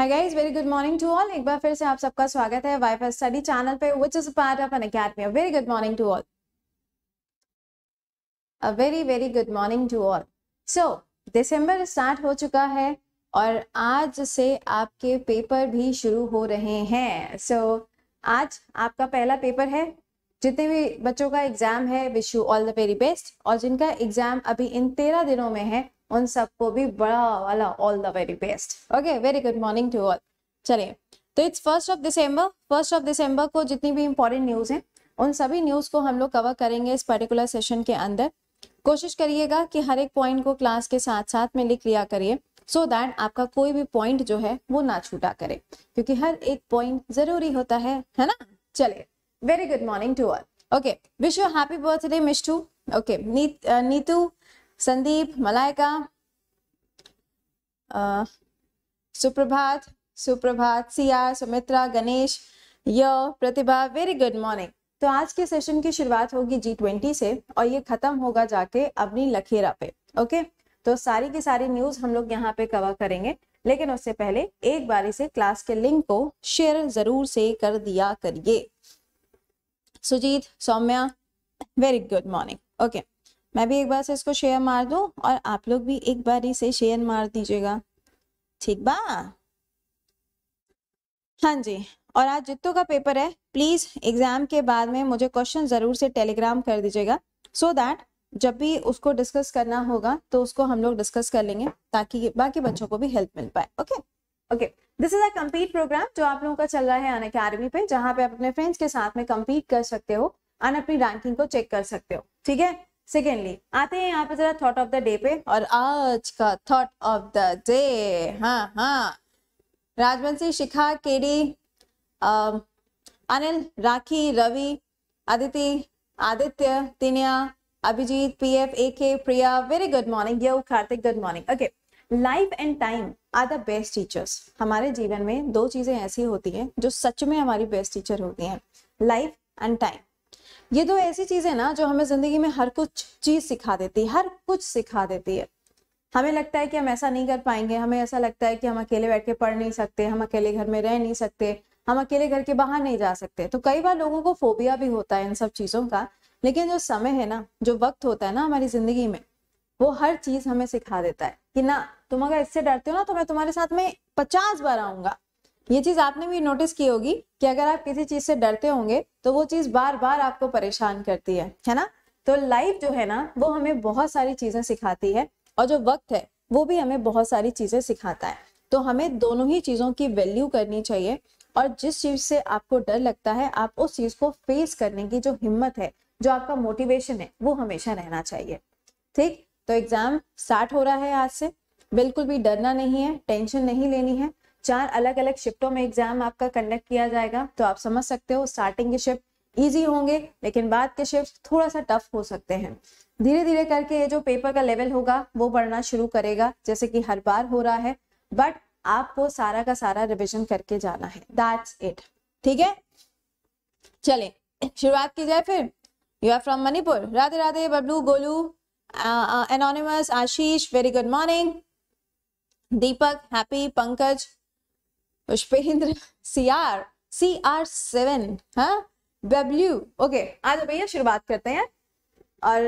Hi guys very good morning to all एक बार फिर से आप सबका स्वागत है वाईफाई स्टडी चैनल पे which is part of an academy very good morning to all a very very good morning to all so दिसंबर स्टार्ट हो चुका है और आज से आपके पेपर भी शुरू हो रहे हैं सो so, आज आपका पहला पेपर है जितने भी बच्चों का एग्जाम है wish you all the very best और जिनका एग्जाम अभी इन तेरह दिनों में है उन सबको भी बड़ा वाला all the very best okay very good morning to all चलिए तो it's first of December first of December को जितनी भी इंपॉर्टेंट न्यूज़ है उन सभी न्यूज़ को हम लोग कवर करेंगे इस पर्टिकुलर सेशन के अंदर कोशिश करिएगा कि हर एक पॉइंट को क्लास के साथ साथ में लिख लिया करिए सो so दैट आपका कोई भी पॉइंट जो है वो ना छूटा करे क्योंकि हर एक पॉइंट जरूरी होता है है ना चलिए very good morning to all okay wish you happy birthday Mistu okay Neetu Sandeep Malaika सुप्रभात सुप्रभात सिया सुमित्रा गणेश य प्रतिभा वेरी गुड मॉर्निंग तो आज के सेशन की शुरुआत होगी जी ट्वेंटी से और ये खत्म होगा जाके अपनी लखेरा पे ओके तो सारी की सारी न्यूज हम लोग यहाँ पे कवर करेंगे लेकिन उससे पहले एक बारी से क्लास के लिंक को शेयर जरूर से कर दिया करिए Sujeet Saumya very good morning okay मैं भी एक बार से इसको शेयर मार दूं और आप लोग भी एक बार इसे शेयर मार दीजिएगा ठीक बा हाँ जी और आज जितो का पेपर है प्लीज एग्जाम के बाद में मुझे क्वेश्चन जरूर से टेलीग्राम कर दीजिएगा सो दैट जब भी उसको डिस्कस करना होगा तो उसको हम लोग डिस्कस कर लेंगे ताकि बाकी बच्चों को भी हेल्प मिल पाए okay okay this is a complete program जो आप लोगों का चल रहा है अन अकेडमी पे जहाँ पे आप अपने फ्रेंड्स के साथ में कम्पीट कर सकते हो और अपनी रैंकिंग को चेक कर सकते हो ठीक है सेकेंडली आते हैं यहाँ पे जरा थॉट ऑफ द डे पे और आज का थॉट ऑफ द डे हाँ हाँ Rajvanshi Shikha KD Anil Rakhi Ravi Aditi Aditya Tiniya Abhijeet P F A K Priya very good morning you Kartik good morning okay life and time are the best teachers हमारे जीवन में दो चीजें ऐसी होती हैं जो सच में हमारी बेस्ट टीचर होती हैं लाइफ एंड टाइम ये तो ऐसी चीज है ना जो हमें जिंदगी में हर कुछ चीज सिखा देती है हर कुछ सिखा देती है हमें लगता है कि हम ऐसा नहीं कर पाएंगे हमें ऐसा लगता है कि हम अकेले बैठ के पढ़ नहीं सकते हम अकेले घर में रह नहीं सकते हम अकेले घर के बाहर नहीं जा सकते तो कई बार लोगों को फोबिया भी होता है इन सब चीजों का लेकिन जो समय है ना जो वक्त होता है ना हमारी जिंदगी में वो हर चीज हमें सिखा देता है कि ना तुम अगर इससे डरते हो ना तो मैं तुम्हारे साथ में पचास बार आऊंगा ये चीज आपने भी नोटिस की होगी कि अगर आप किसी चीज से डरते होंगे तो वो चीज बार बार आपको परेशान करती है है ना तो लाइफ जो है ना वो हमें बहुत सारी चीजें सिखाती है और जो वक्त है वो भी हमें बहुत सारी चीजें सिखाता है तो हमें दोनों ही चीजों की वैल्यू करनी चाहिए और जिस चीज से आपको डर लगता है आप उस चीज को फेस करने की जो हिम्मत है जो आपका मोटिवेशन है वो हमेशा रहना चाहिए ठीक तो एग्जाम स्टार्ट हो रहा है आज से बिल्कुल भी डरना नहीं है टेंशन नहीं लेनी है चार अलग अलग शिफ्टों में एग्जाम आपका कंडक्ट किया जाएगा तो आप समझ सकते हो स्टार्टिंग के शिफ्ट ईजी होंगे लेकिन बाद के शिफ्ट थोड़ा सा टफ हो सकते हैं धीरे धीरे करके ये जो पेपर का लेवल होगा वो बढ़ना शुरू करेगा जैसे कि हर बार हो रहा है बट आपको सारा का सारा रिविजन करके जाना है दैट्स इट ठीक है चले शुरुआत की जाए फिर you are from Manipur Radhe Radhe Bablu Golu anonymous Ashish very good morning Deepak happy Pankaj Pushpendra C R C R seven हाँ डब्ल्यू ओके आज भैया शुरुआत करते हैं और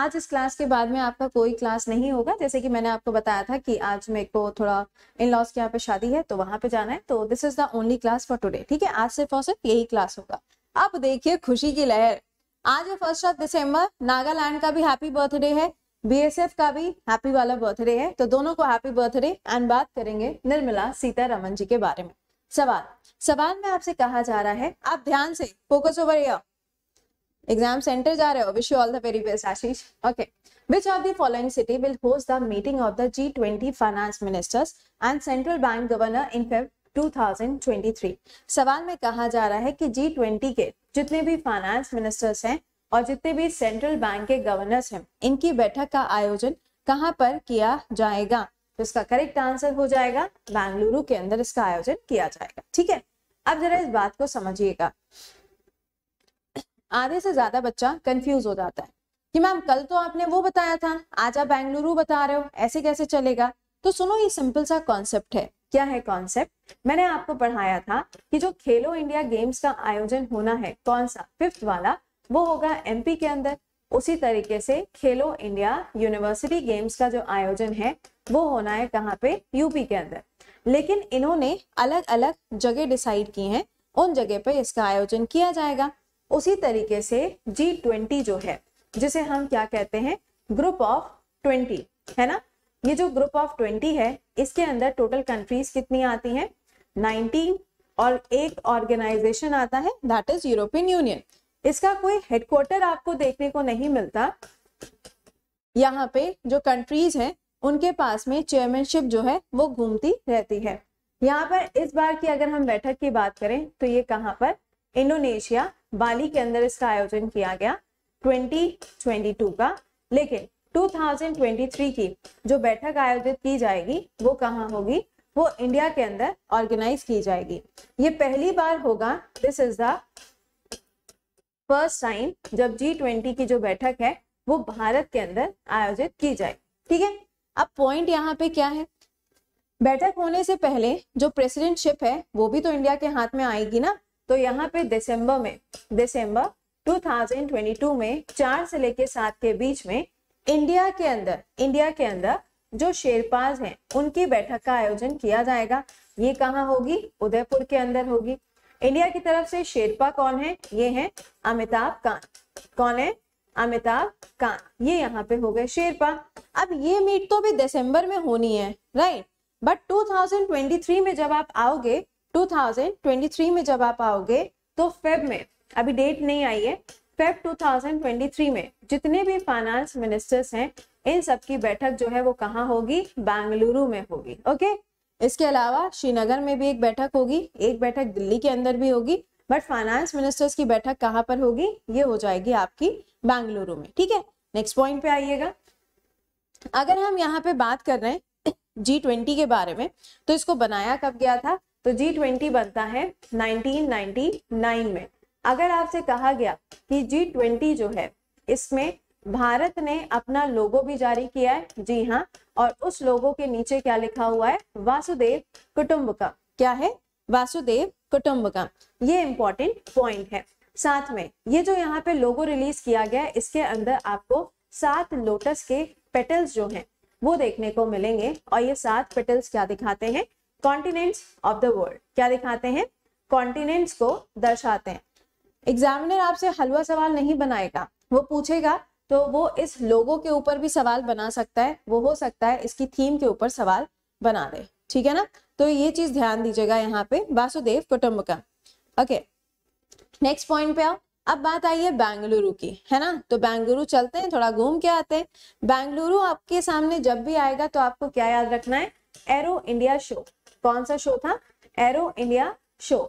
आज इस क्लास के बाद में आपका कोई क्लास नहीं होगा जैसे कि मैंने आपको बताया था कि आज मेरे को थोड़ा इन लॉस के यहाँ पे शादी है तो वहां पे जाना है तो this is the only class for today ठीक है आज सिर्फ और सिर्फ यही क्लास होगा अब देखिए खुशी की लहर आज है फर्स्ट ऑफ दिसंबर नागालैंड का भी हैप्पी बर्थडे है बीएसएफ का भी हैप्पी वाला बर्थडे है तो दोनों को हैप्पी बर्थडे एंड बात करेंगे निर्मला सीतारमन जी के बारे में सवाल सवाल में आपसे कहा जा रहा है आप ध्यान से focus over year exam centre जा रहे हो wish you all the very best Ashish okay Which of the following city will host the meeting of the G20 finance ministers and central bank governor in Feb 2023? सवाल में कहा जा रहा है कि G20 के जितने भी फाइनेंस मिनिस्टर्स हैं और जितने भी सेंट्रल बैंक के गवर्नर्स हैं इनकी बैठक का आयोजन कहाँ पर किया जाएगा तो इसका करेक्ट आंसर हो जाएगा बेंगलुरु के अंदर इसका आयोजन किया जाएगा ठीक है अब जरा इस बात को समझिएगा आधे से ज्यादा बच्चा कंफ्यूज हो जाता है कि मैम कल तो आपने वो बताया था आज आप बेंगलुरु बता रहे हो ऐसे कैसे चलेगा तो सुनो ये सिंपल सा कॉन्सेप्ट है क्या है कॉन्सेप्ट मैंने आपको पढ़ाया था कि जो खेलो इंडिया गेम्स का आयोजन होना है कौन सा फिफ्थ वाला वो होगा एमपी के अंदर उसी तरीके से खेलो इंडिया यूनिवर्सिटी गेम्स का जो आयोजन है वो होना है कहाँ पे यूपी के अंदर लेकिन इन्होंने अलग अलग जगह डिसाइड की हैं उन जगह पे इसका आयोजन किया जाएगा उसी तरीके से जी ट्वेंटी जो है जिसे हम क्या कहते हैं ग्रुप ऑफ ट्वेंटी है ना ये जो ग्रुप ऑफ ट्वेंटी है इसके अंदर टोटल कंट्रीज कितनी आती हैं नाइनटीन और एक ऑर्गेनाइजेशन आता है दैट इज यूरोपियन यूनियन इसका कोई हेडक्वार्टर आपको देखने को नहीं मिलता यहाँ पे जो कंट्रीज हैं उनके पास में चेयरमैनशिप जो है वो घूमती रहती है यहाँ पर इस बार की अगर हम बैठक की बात करें तो ये कहाँ पर इंडोनेशिया बाली के अंदर इसका आयोजन किया गया 2022 का लेकिन 2023 की जो बैठक आयोजित की जाएगी वो कहाँ होगी वो इंडिया के अंदर ऑर्गेनाइज की जाएगी ये पहली बार होगा this is the first time जब जी ट्वेंटी की जो बैठक है वो भारत के अंदर आयोजित की जाए ठीक है अब पॉइंट यहाँ पे क्या है बैठक होने से पहले जो प्रेसिडेंटशिप है वो भी तो इंडिया के हाथ में आएगी ना तो यहाँ पे दिसंबर में दिसंबर 2022 में चार से लेके सात के बीच में इंडिया के अंदर इंडिया के अंदर जो शेरपाज हैं उनकी बैठक का आयोजन किया जाएगा ये कहाँ होगी उदयपुर के अंदर होगी इंडिया की तरफ से शेरपा कौन है ये है अमिताभ कांत कौन है अमिताभ कांत ये यहाँ पे हो गए शेरपा अब ये मीट तो भी दिसंबर में होनी है राइट बट 2023 में जब आप आओगे 2023 में जब आप आओगे तो फेब में अभी डेट नहीं आई है फेब 2023 में जितने भी फाइनेंस मिनिस्टर्स हैं इन सबकी बैठक जो है वो कहाँ होगी बेंगलुरु में होगी ओके इसके अलावा श्रीनगर में भी एक बैठक होगी एक बैठक दिल्ली के अंदर भी होगी बट फाइनेंस मिनिस्टर्स की बैठक कहाँ पर होगी ये हो जाएगी आपकी बेंगलुरु में ठीक है नेक्स्ट पॉइंट पे आइएगा अगर हम यहाँ पे बात कर रहे हैं जी ट्वेंटी के बारे में तो इसको बनाया कब गया था तो जी ट्वेंटी बनता है 1999 में अगर आपसे कहा गया कि जी ट्वेंटी जो है इसमें भारत ने अपना लोगो भी जारी किया है जी हाँ और उस लोगों के नीचे क्या लिखा हुआ है वासुदेव कुटुंबकम क्या है वासुदेव का ये इंपॉर्टेंट पॉइंट है साथ में ये जो यहाँ पे लोगो रिलीज किया गया है इसके अंदर आपको सात लोटस के पेटल्स जो हैं वो देखने को मिलेंगे और ये सात पेटल्स क्या दिखाते हैं कॉन्टिनेंट्स ऑफ द वर्ल्ड क्या दिखाते हैं कॉन्टिनेंट्स को दर्शाते हैं एग्जामिनर आपसे हलवा सवाल नहीं बनाएगा वो पूछेगा तो वो इस लोगों के ऊपर भी सवाल बना सकता है वो हो सकता है इसकी थीम के ऊपर सवाल बना दे ठीक है ना तो ये चीज ध्यान दीजिएगा यहाँ पे वासुदेव का ओके नेक्स्ट पॉइंट पे आओ अब बात आई है बेंगलुरु की है ना तो बेंगलुरु चलते हैं थोड़ा घूम के आते हैं बेंगलुरु आपके सामने जब भी आएगा तो आपको क्या याद रखना है एरो इंडिया शो कौन सा शो था एरो इंडिया शो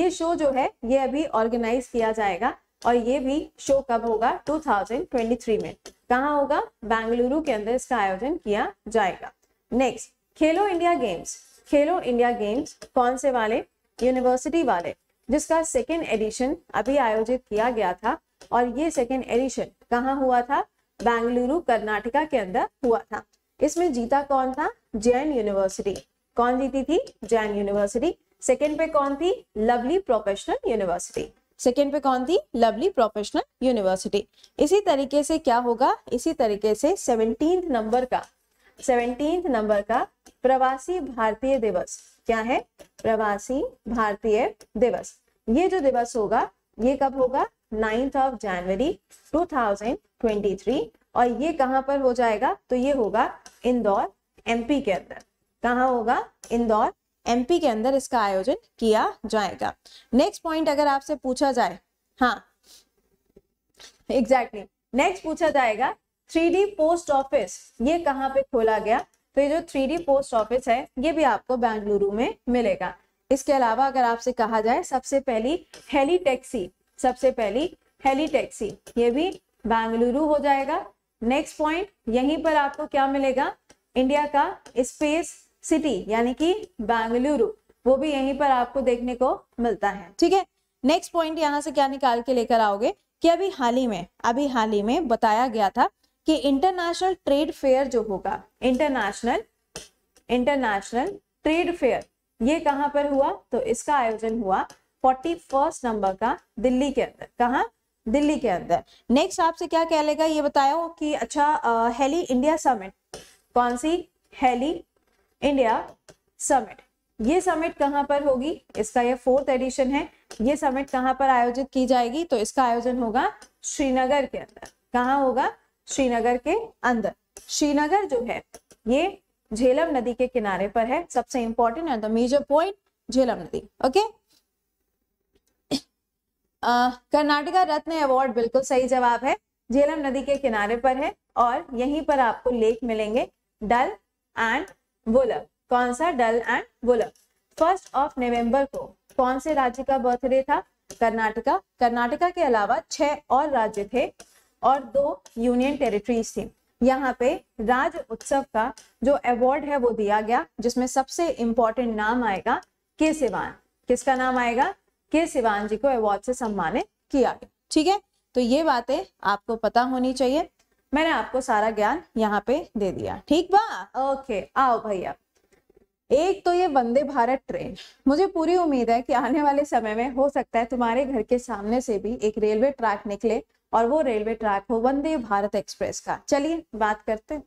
ये शो जो है ये अभी ऑर्गेनाइज किया जाएगा और ये भी शो कब होगा 2023 में कहा होगा बेंगलुरु के अंदर इसका आयोजन किया जाएगा next Khelo India games Khelo India games कौन से वाले यूनिवर्सिटी वाले जिसका सेकेंड एडिशन अभी आयोजित किया गया था और ये सेकेंड एडिशन कहाँ हुआ था बेंगलुरु कर्नाटका के अंदर हुआ था इसमें जीता कौन था जैन यूनिवर्सिटी कौन जीती थी जैन यूनिवर्सिटी सेकेंड पे कौन थी लवली प्रोफेशनल यूनिवर्सिटी सेकेंड पे कौन थी लवली प्रोफेशनल यूनिवर्सिटी इसी तरीके से क्या होगा इसी तरीके से सेवनटीन नंबर का सेवनटीन नंबर का प्रवासी भारतीय दिवस क्या है प्रवासी भारतीय दिवस ये जो दिवस होगा ये कब होगा नाइन्थ ऑफ जनवरी 2023 और ये कहाँ पर हो जाएगा तो ये होगा इंदौर एमपी के अंदर कहाँ होगा इंदौर एमपी के अंदर इसका आयोजन किया जाएगा नेक्स्ट पॉइंट अगर आपसे पूछा जाए हाँ एग्जैक्टली exactly. नेक्स्ट पूछा जाएगा थ्री पोस्ट ऑफिस ये कहाँ पे खोला गया तो ये जो थ्री पोस्ट ऑफिस है ये भी आपको बेंगलुरु में मिलेगा इसके अलावा अगर आपसे कहा जाए सबसे पहली हेली टैक्सी सबसे पहली हेली टैक्सी ये भी बेंगलुरु हो जाएगा नेक्स्ट पॉइंट यहीं पर आपको क्या मिलेगा इंडिया का स्पेस सिटी यानी कि बेंगलुरु वो भी यहीं पर आपको देखने को मिलता है ठीक है नेक्स्ट पॉइंट यहाँ से क्या निकाल के लेकर आओगे कि अभी हाल ही में अभी हाल ही में बताया गया था कि इंटरनेशनल ट्रेड फेयर जो होगा इंटरनेशनल इंटरनेशनल ट्रेड फेयर ये कहाँ पर हुआ तो इसका आयोजन हुआ फोर्टी फर्स्ट नंबर का दिल्ली के अंदर कहा दिल्ली के अंदर नेक्स्ट आपसे क्या कह लेगा ये बताया कि अच्छा हेली इंडिया समिट कौन सी हेली इंडिया समिट ये समिट कहाँ पर होगी इसका यह फोर्थ एडिशन है ये समिट कहाँ पर आयोजित की जाएगी तो इसका आयोजन होगा श्रीनगर के अंदर कहाँ होगा श्रीनगर के अंदर श्रीनगर जो है ये झेलम नदी के किनारे पर है सबसे important and the major point Jhelum नदी ओके कर्नाटका रत्न अवार्ड बिल्कुल सही जवाब है झेलम नदी के किनारे पर है और यहीं पर आपको लेक मिलेंगे डल एंड वुलर कौन सा Dal and Wular first of November को कौन से राज्य का बर्थडे था कर्नाटका कर्नाटका के अलावा छह और राज्य थे और दो यूनियन टेरिटरीज थी यहाँ पे राज उत्सव का जो अवार्ड है वो दिया गया जिसमें सबसे इंपॉर्टेंट नाम आएगा के सिवान किसका नाम आएगा के सिवान जी को अवार्ड से सम्मानित किया गया ठीक है तो ये बातें आपको पता होनी चाहिए मैंने आपको सारा ज्ञान यहाँ पे दे दिया ठीक बा ओके आओ भैया एक तो ये वंदे भारत ट्रेन मुझे पूरी उम्मीद है कि आने वाले समय में हो सकता है तुम्हारे घर के सामने से भी एक रेलवे ट्रैक निकले और वो रेलवे ट्रैक हो वंदे भारत एक्सप्रेस का चलिए बात करते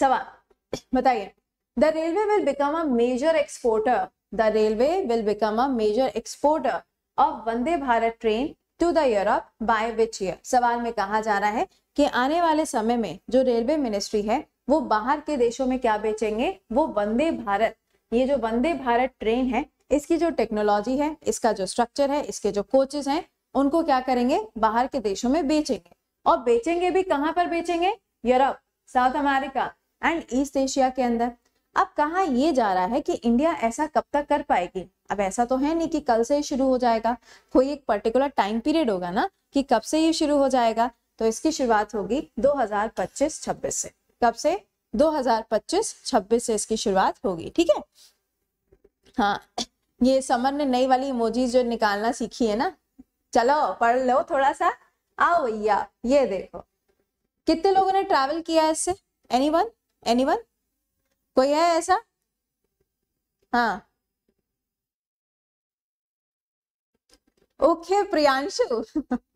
सवाल बताइए the railway will become a major exporter the railway will become a major exporter of Vande Bharat train to the Europe by which year सवाल में कहा जा रहा है कि आने वाले समय में जो रेलवे मिनिस्ट्री है वो बाहर के देशों में क्या बेचेंगे वो वंदे भारत ये जो वंदे भारत ट्रेन है इसकी जो टेक्नोलॉजी है इसका जो स्ट्रक्चर है इसके जो कोचेज हैं उनको क्या करेंगे बाहर के देशों में बेचेंगे और बेचेंगे भी कहाँ पर बेचेंगे Europe South America and East Asia के अंदर अब कहा ये जा रहा है कि इंडिया ऐसा कब तक कर पाएगी अब ऐसा तो है नहीं कि कल से ही शुरू हो जाएगा कोई एक पर्टिकुलर टाइम पीरियड होगा ना कि कब से ये शुरू हो जाएगा तो इसकी शुरुआत होगी 2025-26 से कब से 2025-26 से इसकी शुरुआत होगी ठीक है हाँ ये समर ने नई वाली इमोजी जो निकालना सीखी है ना चलो पढ़ लो थोड़ा सा आओ भैया ये देखो कितने लोगों ने ट्रैवल किया है इससे एनी वन एनी वन कोई है ऐसा हाँ ओके प्रियांशु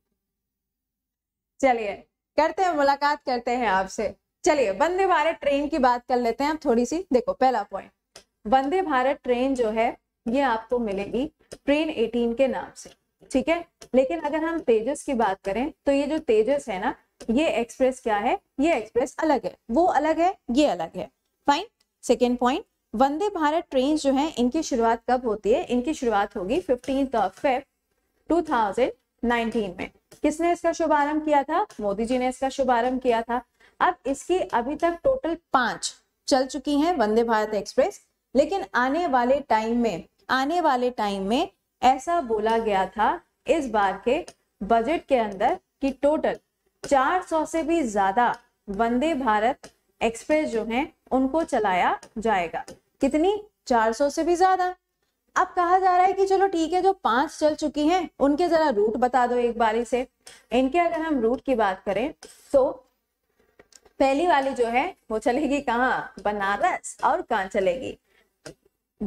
चलिए करते हैं मुलाकात करते हैं आपसे चलिए वंदे भारत ट्रेन की बात कर लेते हैं आप थोड़ी सी देखो पहला पॉइंट वंदे भारत ट्रेन जो है ये आपको मिलेगी ट्रेन 18 के नाम से ठीक है लेकिन अगर हम तेजस की बात करें तो ये जो तेजस है ना ये एक्सप्रेस क्या है ये एक्सप्रेस अलग है वो अलग है ये अलग है fine second point Vande Bharat train जो है इनकी शुरुआत कब होती है इनकी शुरुआत होगी fifteen of Feb two thousand 19 में किसने इसका शुभारंभ किया था मोदी जी ने इसका शुभारंभ किया था अब इसकी अभी तक टोटल पांच चल चुकी हैं वंदे भारत एक्सप्रेस लेकिन आने वाले टाइम में आने वाले टाइम में ऐसा बोला गया था इस बार के बजट के अंदर कि टोटल 400 से भी ज्यादा वंदे भारत एक्सप्रेस जो हैं उनको चलाया जाएगा कितनी 400 से भी ज्यादा अब कहा जा रहा है कि चलो ठीक है जो पांच चल चुकी हैं उनके जरा रूट बता दो एक बारी से इनके अगर हम रूट की बात करें तो पहली वाली जो है वो चलेगी कहाँ बनारस और कहाँ चलेगी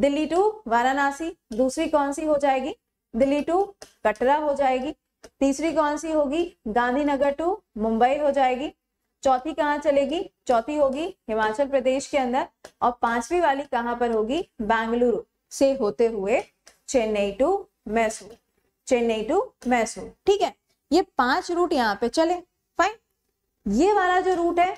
दिल्ली टू वाराणसी दूसरी कौन सी हो जाएगी दिल्ली टू कटरा हो जाएगी तीसरी कौन सी होगी गांधीनगर टू मुंबई हो जाएगी चौथी कहाँ चलेगी चौथी होगी हिमाचल प्रदेश के अंदर और पांचवी वाली कहाँ पर होगी बेंगलुरु से होते हुए चेन्नई टू मैसूर चेन्नई टू मैसूर ठीक है ये पांच रूट यहाँ पे चले फाइन ये वाला जो रूट है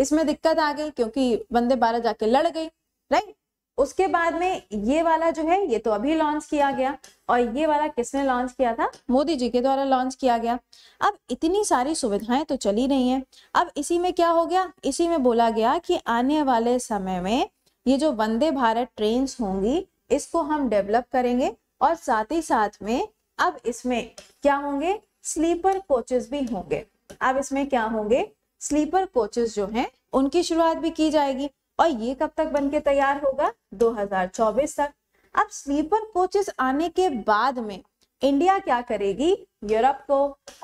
इसमें दिक्कत आ गई क्योंकि वंदे भारत जाके लड़ गई राइट उसके बाद में ये वाला जो है ये तो अभी लॉन्च किया गया और ये वाला किसने लॉन्च किया था मोदी जी के द्वारा लॉन्च किया गया अब इतनी सारी सुविधाएं तो चली नहीं है अब इसी में क्या हो गया इसी में बोला गया कि आने वाले समय में ये जो वंदे भारत ट्रेन होंगी इसको हम डेवलप करेंगे और साथ ही साथ में अब इसमें क्या होंगे स्लीपर कोचेस भी होंगे अब इसमें क्या होंगे स्लीपर कोचेस जो हैं उनकी शुरुआत भी की जाएगी और ये कब तक बन के तैयार होगा 2024 तक अब स्लीपर कोचेस आने के बाद में इंडिया क्या करेगी यूरोप को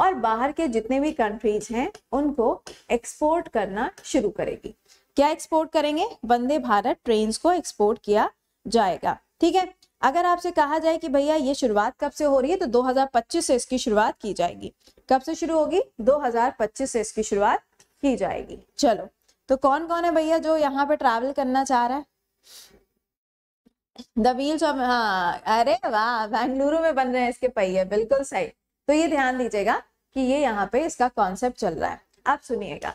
और बाहर के जितने भी कंट्रीज हैं उनको एक्सपोर्ट करना शुरू करेगी क्या एक्सपोर्ट करेंगे वंदे भारत ट्रेन को एक्सपोर्ट किया जाएगा ठीक है अगर आपसे कहा जाए कि भैया ये शुरुआत कब से हो रही है तो 2025 से इसकी शुरुआत की जाएगी कब से शुरू होगी 2025 से इसकी शुरुआत की जाएगी चलो तो कौन कौन है भैया जो यहाँ पे ट्रैवल करना चाह रहा है द व्हील्स ऑफ हाँ अरे वाह बेंगलुरु में बन रहे हैं इसके पहिए बिल्कुल सही तो ये ध्यान दीजिएगा कि ये यहाँ पे इसका कॉन्सेप्ट चल रहा है आप सुनिएगा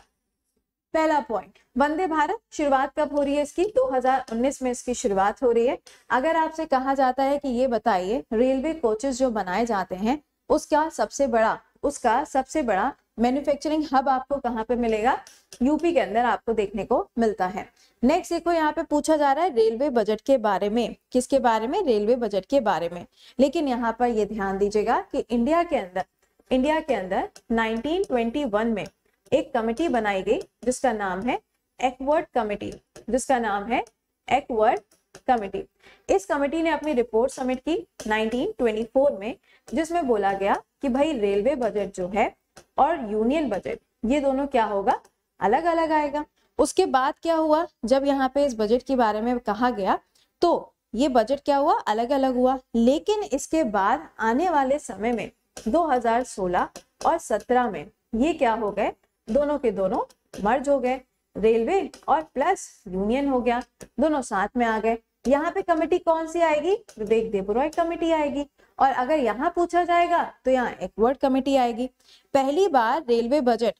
पहला पॉइंट वंदे भारत शुरुआत कब हो रही है इसकी 2019 में इसकी शुरुआत हो रही है अगर आपसे कहा जाता है कि ये बताइए रेलवे कोचेस जो बनाए जाते हैं उसका सबसे बड़ा उसका सबसे बड़ा मैन्युफैक्चरिंग हब आपको कहाँ पे मिलेगा यूपी के अंदर आपको देखने को मिलता है नेक्स्ट देखो यहाँ पे पूछा जा रहा है रेलवे बजट के बारे में किसके बारे में रेलवे बजट के बारे में लेकिन यहाँ पर ये ध्यान दीजिएगा कि इंडिया के अंदर इंडिया के अंदर 1921 में एक कमेटी बनाई गई जिसका नाम है एक्वर्ड कमेटी जिसका नाम है एक्वर्ड कमेटी इस कमेटी ने अपनी रिपोर्ट सबमिट की 1924 में जिसमें बोला गया कि भाई रेलवे बजट जो है और यूनियन बजट ये दोनों क्या होगा अलग अलग आएगा उसके बाद क्या हुआ जब यहाँ पे इस बजट के बारे में कहा गया तो ये बजट क्या हुआ अलग अलग हुआ लेकिन इसके बाद आने वाले समय में 2016 और 17 में ये क्या हो गए दोनों के दोनों मर्ज हो गए रेलवे और प्लस यूनियन हो गया दोनों साथ में आ गए यहाँ पे कमेटी कौन सी आएगी विवेक देवरॉय कमेटी आएगी और अगर यहाँ पूछा जाएगा तो यहाँ एक्वर्ड कमेटी आएगी पहली बार रेलवे बजट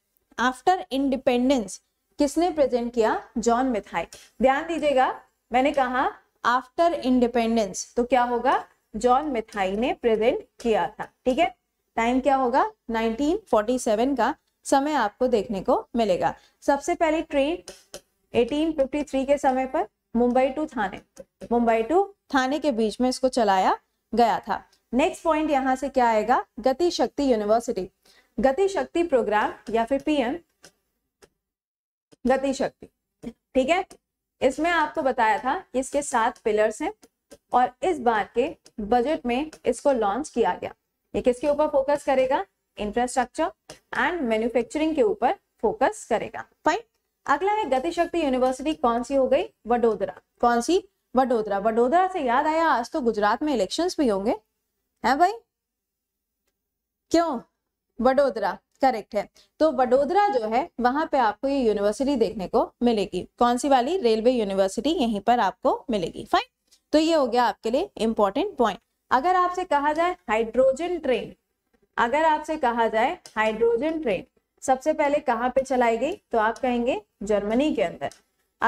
आफ्टर इंडिपेंडेंस किसने प्रेजेंट किया जॉन मिथाई ध्यान दीजिएगा मैंने कहा आफ्टर इंडिपेंडेंस तो क्या होगा जॉन मिथाई ने प्रेजेंट किया था ठीक है टाइम क्या होगा 1947 का समय आपको देखने को मिलेगा सबसे पहले ट्रेन 1853 के समय पर मुंबई टू थाने मुंबई टू थाने के बीच में इसको चलाया गया था नेक्स्ट पॉइंट यहाँ से क्या आएगा गति शक्ति यूनिवर्सिटी गति शक्ति प्रोग्राम या फिर पीएम गति शक्ति ठीक है इसमें आपको बताया था इसके सात पिलर्स हैं और इस बार के बजट में इसको लॉन्च किया गया ये किसके ऊपर फोकस करेगा इंफ्रास्ट्रक्चर एंड मैन्युफैक्चरिंग के ऊपर फोकस करेगा फाइन अगला है गतिशक्ति यूनिवर्सिटी कौन सी हो गई वडोदरा कौन सी वडोदरा वडोदरा से याद आया आज तो गुजरात में इलेक्शन भी होंगे है भाई क्यों वडोदरा करेक्ट है तो वडोदरा जो है वहां पे आपको ये यूनिवर्सिटी देखने को मिलेगी कौन सी वाली रेलवे यूनिवर्सिटी यहीं पर आपको मिलेगी फाइन तो ये हो गया आपके लिए इंपॉर्टेंट पॉइंट अगर आपसे कहा जाए हाइड्रोजन ट्रेन अगर आपसे कहा जाए हाइड्रोजन ट्रेन सबसे पहले कहाँ पे चलाई गई तो आप कहेंगे जर्मनी के अंदर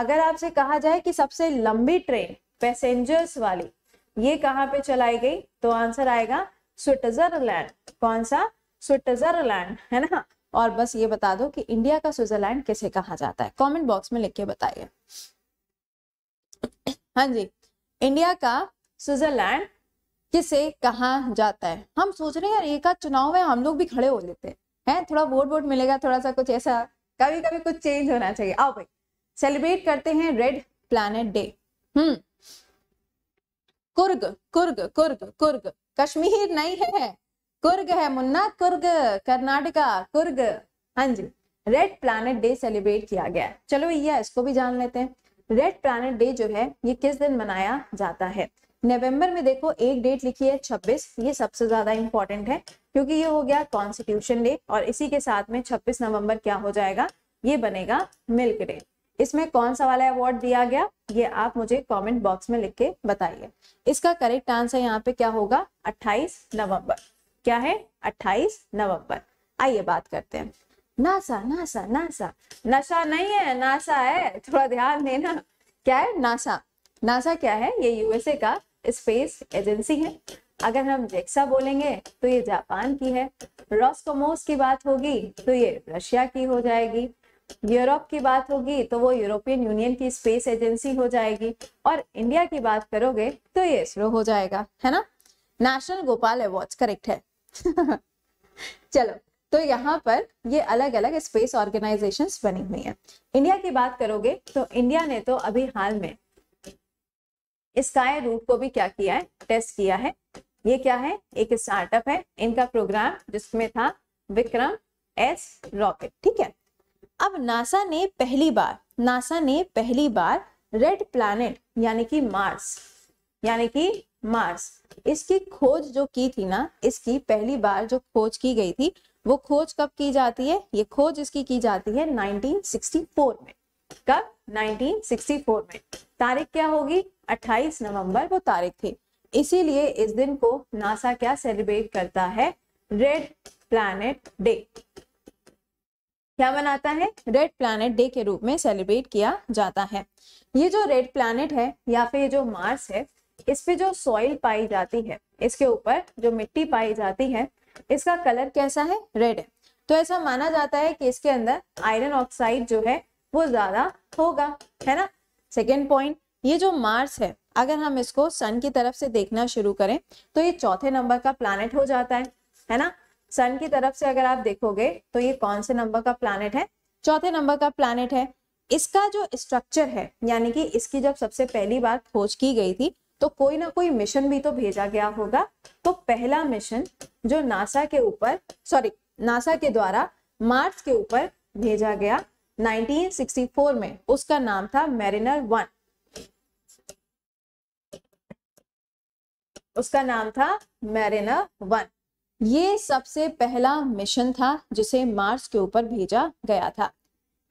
अगर आपसे कहा जाए कि सबसे लंबी ट्रेन पैसेंजर्स वाली ये कहाँ पे चलाई गई तो आंसर आएगा स्विट्जरलैंड कौन सा स्विट्जरलैंड है ना और बस ये बता दो कि इंडिया का स्विट्जरलैंड किसे कहा जाता है कमेंट बॉक्स में लिख के बताइए हाँ जी इंडिया का स्विट्जरलैंड किसे कहा जाता है हम सोच रहे हैं यार एक आध चुनाव में हम लोग भी खड़े हो लेते हैं है? थोड़ा वोट वोट मिलेगा थोड़ा सा कुछ ऐसा कभी कभी कुछ चेंज होना चाहिए आओ भाई सेलिब्रेट करते हैं रेड प्लैनेट डे हम्म कुर्ग कुर्ग कुर्ग कुर्ग कश्मीर नहीं है कुर्ग है मुन्ना कुर्ग कर्नाटका कुर्ग हाँ जी रेड प्लैनेट डे सेलिब्रेट किया गया चलो भैया इसको भी जान लेते हैं रेड प्लैनेट डे जो है ये किस दिन मनाया जाता है नवंबर में देखो एक डेट लिखी है 26 ये सबसे ज्यादा इंपॉर्टेंट है क्योंकि ये हो गया कॉन्स्टिट्यूशन डे और इसी के साथ में 26 नवंबर क्या हो जाएगा ये बनेगा मिल्क डे इसमें कौन सा वाला अवार्ड दिया गया ये आप मुझे कमेंट बॉक्स में लिख के बताइए इसका करेक्ट आंसर यहाँ पे क्या होगा 28 नवंबर क्या है 28 नवंबर आइए बात करते हैं नासा नासा नासा नशा नहीं है नासा है थोड़ा ध्यान देना क्या है नासा नासा क्या है ये यूएसए का स्पेस एजेंसी है अगर हम जेक्सा बोलेंगे तो ये जापान की है रॉस्कोमोस की बात होगी तो ये रशिया की हो जाएगी यूरोप की बात होगी तो वो यूरोपियन यूनियन की स्पेस एजेंसी हो जाएगी और इंडिया की बात करोगे तो ये इसरो हो जाएगा है ना नेशनल गोपाल अवॉर्ड करेक्ट है चलो तो यहाँ पर ये अलग अलग स्पेस ऑर्गेनाइजेशंस बनी हुई हैं इंडिया की बात करोगे तो इंडिया ने तो अभी हाल में स्काई रूट को भी क्या किया है टेस्ट किया है ये क्या है एक स्टार्टअप है इनका प्रोग्राम जिसमें था विक्रम एस रॉकेट ठीक है अब नासा ने पहली बार नासा ने पहली बार रेड प्लैनेट यानी कि मार्स यानी कि मार्स इसकी खोज जो की थी ना इसकी पहली बार जो खोज की गई थी वो खोज कब की जाती है ये खोज इसकी की जाती है 1964 में कब 1964 में तारीख क्या होगी 28 नवंबर वो तारीख थी इसीलिए इस दिन को नासा क्या सेलिब्रेट करता है रेड प्लैनेट डे क्या मनाता है रेड प्लैनेट डे के रूप में सेलिब्रेट किया जाता है ये जो रेड प्लैनेट है या फिर ये जो मार्स है इस पे जो सॉइल पाई जाती है इसके ऊपर जो मिट्टी पाई जाती है इसका कलर कैसा है रेड है तो ऐसा माना जाता है कि इसके अंदर आयरन ऑक्साइड जो है वो ज्यादा होगा है ना सेकेंड पॉइंट ये जो मार्स है अगर हम इसको सन की तरफ से देखना शुरू करें तो ये चौथे नंबर का प्लानट हो जाता है है ना सन की तरफ से अगर आप देखोगे तो ये कौन से नंबर का प्लानट है चौथे नंबर का प्लानट है इसका जो स्ट्रक्चर है यानी कि इसकी जब सबसे पहली बार खोज की गई थी तो कोई ना कोई मिशन भी तो भेजा गया होगा तो पहला मिशन जो नासा के ऊपर सॉरी नासा के द्वारा मार्स के ऊपर भेजा गया 1964 में उसका नाम था मैरिनर वन उसका नाम था मैरिनर वन ये सबसे पहला मिशन था जिसे मार्स के ऊपर भेजा गया था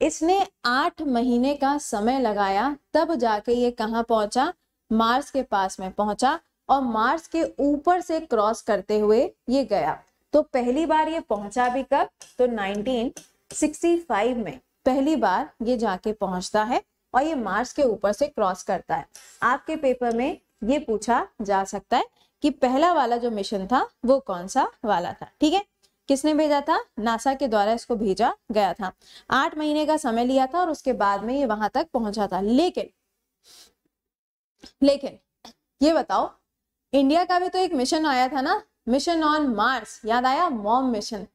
इसने आठ महीने का समय लगाया तब जाके ये कहाँ पहुंचा मार्स के पास में पहुंचा और मार्स के ऊपर से क्रॉस करते हुए ये गया तो पहली बार ये पहुंचा भी कब तो 1965 में पहली बार ये जाके पहुंचता है और ये मार्स के ऊपर से क्रॉस करता है आपके पेपर में ये पूछा जा सकता है कि पहला वाला जो मिशन था वो कौन सा वाला था ठीक है किसने भेजा था नासा के द्वारा इसको भेजा गया था आठ महीने का समय लिया था और उसके बाद में ये वहां तक पहुंचा था लेकिन लेकिन ये बताओ इंडिया का भी तो एक मिशन आया था ना मिशन ऑन मार्स याद आया मॉम मिशन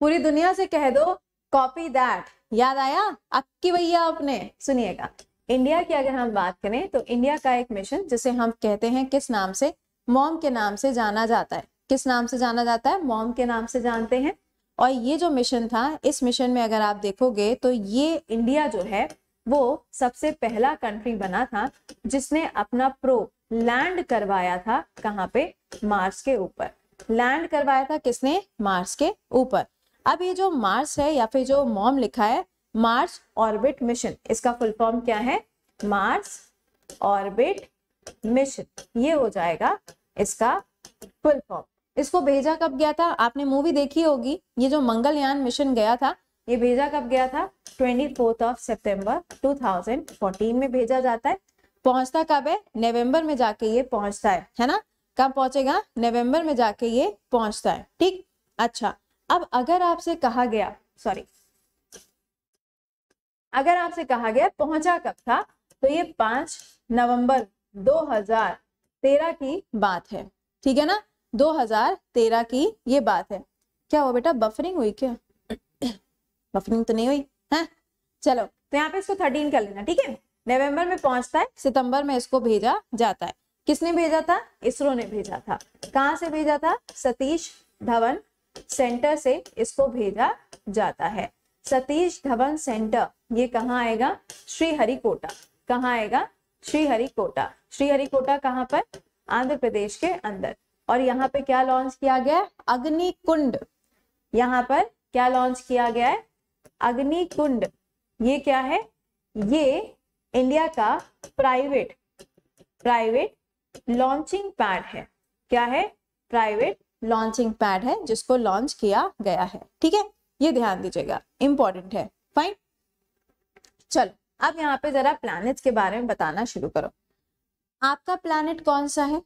पूरी दुनिया से कह दो कॉपी दैट याद आया आपकी भैया आपने सुनिएगा इंडिया की अगर हम बात करें तो इंडिया का एक मिशन जिसे हम कहते हैं किस नाम से मॉम के नाम से जाना जाता है किस नाम से जाना जाता है मॉम के नाम से जानते हैं और ये जो मिशन था इस मिशन में अगर आप देखोगे तो ये इंडिया जो है वो सबसे पहला कंट्री बना था जिसने अपना प्रो लैंड करवाया था कहाँ पे मार्स के ऊपर लैंड करवाया था किसने मार्स के ऊपर अब ये जो मार्स है या फिर जो मॉम लिखा है मार्स ऑर्बिट मिशन इसका फुल फॉर्म क्या है मार्स ऑर्बिट मिशन ये हो जाएगा इसका फुल फॉर्म इसको भेजा कब गया था आपने मूवी देखी होगी ये जो मंगलयान मिशन गया था ये भेजा कब गया था ट्वेंटी फोर्थ ऑफ सितंबर 2014 में भेजा जाता है पहुंचता कब है नवंबर में जाके ये पहुंचता है है ना कब पहुंचेगा नवंबर में जाके ये पहुंचता है ठीक अच्छा अब अगर आपसे कहा गया सॉरी अगर आपसे कहा गया पहुंचा कब था तो ये पांच नवंबर 2013 की बात है ठीक है ना 2013 की ये बात है क्या हुआ बेटा बफरिंग हुई क्या बफरिंग तो नहीं हुई है चलो तो यहाँ पे इसको थर्टीन कर लेना ठीक है नवंबर में पहुंचता है सितंबर में इसको भेजा जाता है किसने भेजा था इसरो ने भेजा था कहाँ से भेजा था सतीश धवन सेंटर से इसको भेजा जाता है सतीश धवन सेंटर ये कहाँ आएगा श्रीहरिकोटा कहाँ आएगा श्रीहरिकोटा श्रीहरिकोटा कहाँ पर आंध्र प्रदेश के अंदर और यहाँ पे क्या लॉन्च किया गया है अग्नि कुंड यहाँ पर क्या लॉन्च किया गया है अग्नि कुंड ये क्या है ये इंडिया का प्राइवेट प्राइवेट लॉन्चिंग पैड है क्या है प्राइवेट लॉन्चिंग पैड है जिसको लॉन्च किया गया है ठीक है ये ध्यान दीजिएगा इंपॉर्टेंट है फाइन चलो अब यहाँ पे जरा प्लैनेट्स के बारे में बताना शुरू करो आपका प्लैनेट कौन सा है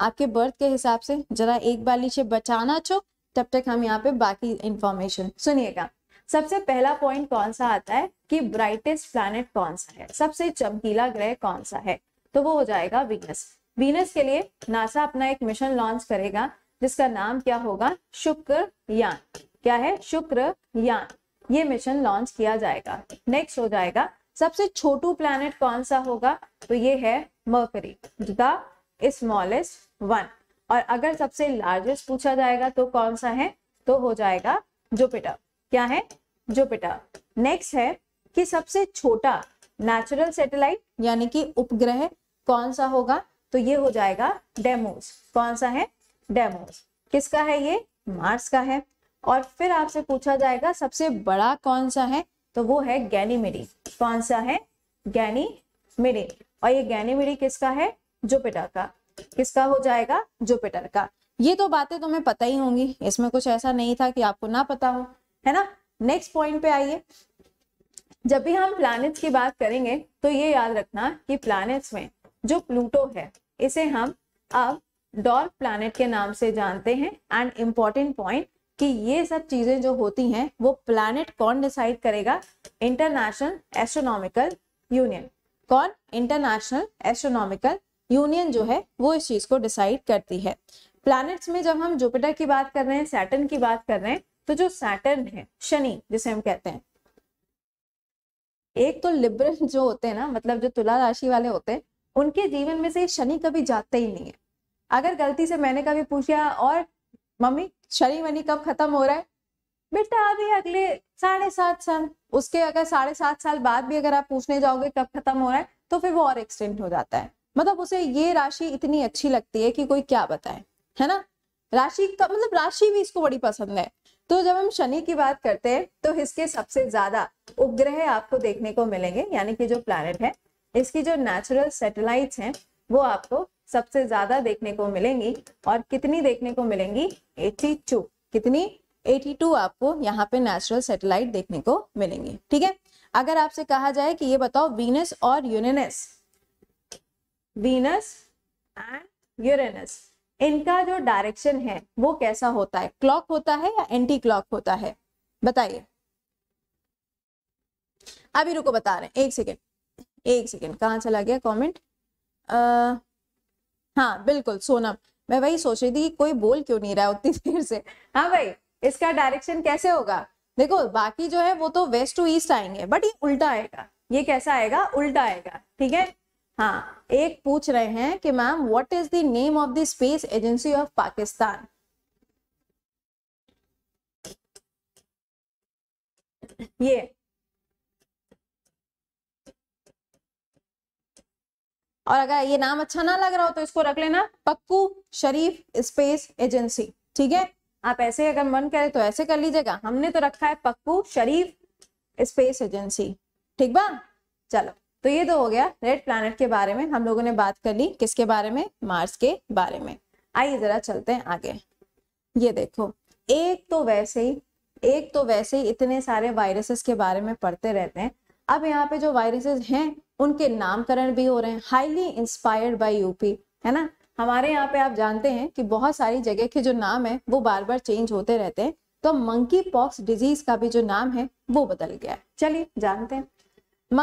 आपके बर्थ के हिसाब से जरा एक बाली से बचाना चो तब तक हम यहाँ पे बाकी इंफॉर्मेशन सुनिएगा सबसे पहला पॉइंट कौन सा आता है कि ब्राइटेस्ट प्लैनेट कौन सा है सबसे चमकीला ग्रह कौन सा है तो वो हो जाएगा वीनस वीनस के लिए नासा अपना एक मिशन लॉन्च करेगा जिसका नाम क्या होगा शुक्रयान क्या है शुक्रयान ये मिशन लॉन्च किया जाएगा नेक्स्ट हो जाएगा सबसे छोटू प्लैनेट कौन सा होगा तो ये है मर्करी द स्मॉलेस्ट वन और अगर सबसे लार्जेस्ट पूछा जाएगा तो कौन सा है तो हो जाएगा जुपिटर क्या है जुपिटर नेक्स्ट है कि सबसे छोटा नेचुरल सैटेलाइट यानी कि उपग्रह कौन सा होगा तो ये हो जाएगा डेमोस कौन सा है डेमो किसका है ये मार्स का है और फिर आपसे पूछा जाएगा सबसे बड़ा कौन सा है तो वो है गैनीमिडी कौन सा है गैनीमिडी और ये गैनीमिडी किसका है जुपिटर का किसका हो जाएगा जुपिटर का ये तो बातें तुम्हें पता ही होंगी इसमें कुछ ऐसा नहीं था कि आपको ना पता हो है ना नेक्स्ट पॉइंट पे आइए जब भी हम प्लैनेट्स की बात करेंगे तो ये याद रखना कि प्लैनेट्स में जो प्लूटो है इसे हम अब डॉल प्लानट के नाम से जानते हैं एंड इम्पॉर्टेंट पॉइंट कि ये सब चीज़ें जो होती हैं वो प्लानट कौन डिसाइड करेगा इंटरनेशनल एस्ट्रोनॉमिकल यूनियन कौन इंटरनेशनल एस्ट्रोनॉमिकल यूनियन जो है वो इस चीज़ को डिसाइड करती है प्लैनेट्स में जब हम जुपिटर की बात कर रहे हैं सैटर्न की बात कर रहे हैं तो जो सैटर्न है शनि जिसे हम कहते हैं एक तो लिबरल जो होते हैं ना मतलब जो तुला राशि वाले होते हैं उनके जीवन में से शनि कभी जाते ही नहीं है अगर गलती से मैंने कभी पूछा और मम्मी शनि मनी कब खत्म हो रहा है बेटा अभी अगले साढ़े सात साल उसके अगर साढ़े सात साल बाद भी अगर आप पूछने जाओगे कब खत्म हो रहा है तो फिर वो और एक्सटेंड हो जाता है मतलब उसे ये राशि इतनी अच्छी लगती है कि कोई क्या बताए है ना राशि का मतलब राशि भी इसको बड़ी पसंद है तो जब हम शनि की बात करते हैं तो इसके सबसे ज्यादा उपग्रह आपको देखने को मिलेंगे यानी कि जो प्लैनेट है इसकी जो नेचुरल सेटेलाइट हैं वो आपको सबसे ज्यादा देखने को मिलेंगी और कितनी देखने को मिलेंगी 82 कितनी 82 आपको यहाँ पे नेचुरल सेटेलाइट देखने को मिलेंगी ठीक है अगर आपसे कहा जाए कि ये बताओ वीनस और यूरेनस वीनस एंड यूरेनस इनका जो डायरेक्शन है वो कैसा होता है क्लॉक होता है या एंटी क्लॉक होता है बताइए अभी रुको बता रहे हैं एक सेकेंड एक सेकेंड कहाँ चला गया कमेंट हाँ बिल्कुल सोनम मैं वही सोच रही थी कि कोई बोल क्यों नहीं रहा उतनी देर से हाँ भाई इसका डायरेक्शन कैसे होगा देखो बाकी जो है वो तो वेस्ट टू ईस्ट आएंगे बट ये उल्टा आएगा ये कैसा आएगा उल्टा आएगा ठीक है हाँ एक पूछ रहे हैं कि ma'am what is the name of the space agency of Pakistan ये और अगर ये नाम अच्छा ना लग रहा हो तो इसको रख लेना पक्कू शरीफ स्पेस एजेंसी ठीक है आप ऐसे अगर मन करे तो ऐसे कर लीजिएगा हमने तो रखा है पक्कू शरीफ स्पेस एजेंसी ठीक बा चलो तो ये तो हो गया रेड प्लानट के बारे में हम लोगों ने बात कर ली किसके बारे में मार्स के बारे में आइए जरा चलते हैं आगे ये देखो एक तो वैसे ही एक तो वैसे ही इतने सारे वायरसेस के बारे में पढ़ते रहते हैं अब यहाँ पे जो वायरसेस हैं उनके नामकरण भी हो रहे हैं हाईली इंस्पायर्ड बाई यूपी है ना हमारे यहाँ पे आप जानते हैं कि बहुत सारी जगह के जो नाम है वो बार बार चेंज होते रहते हैं तो मंकी पॉक्स डिजीज का भी जो नाम है वो बदल गया है चलिए जानते हैं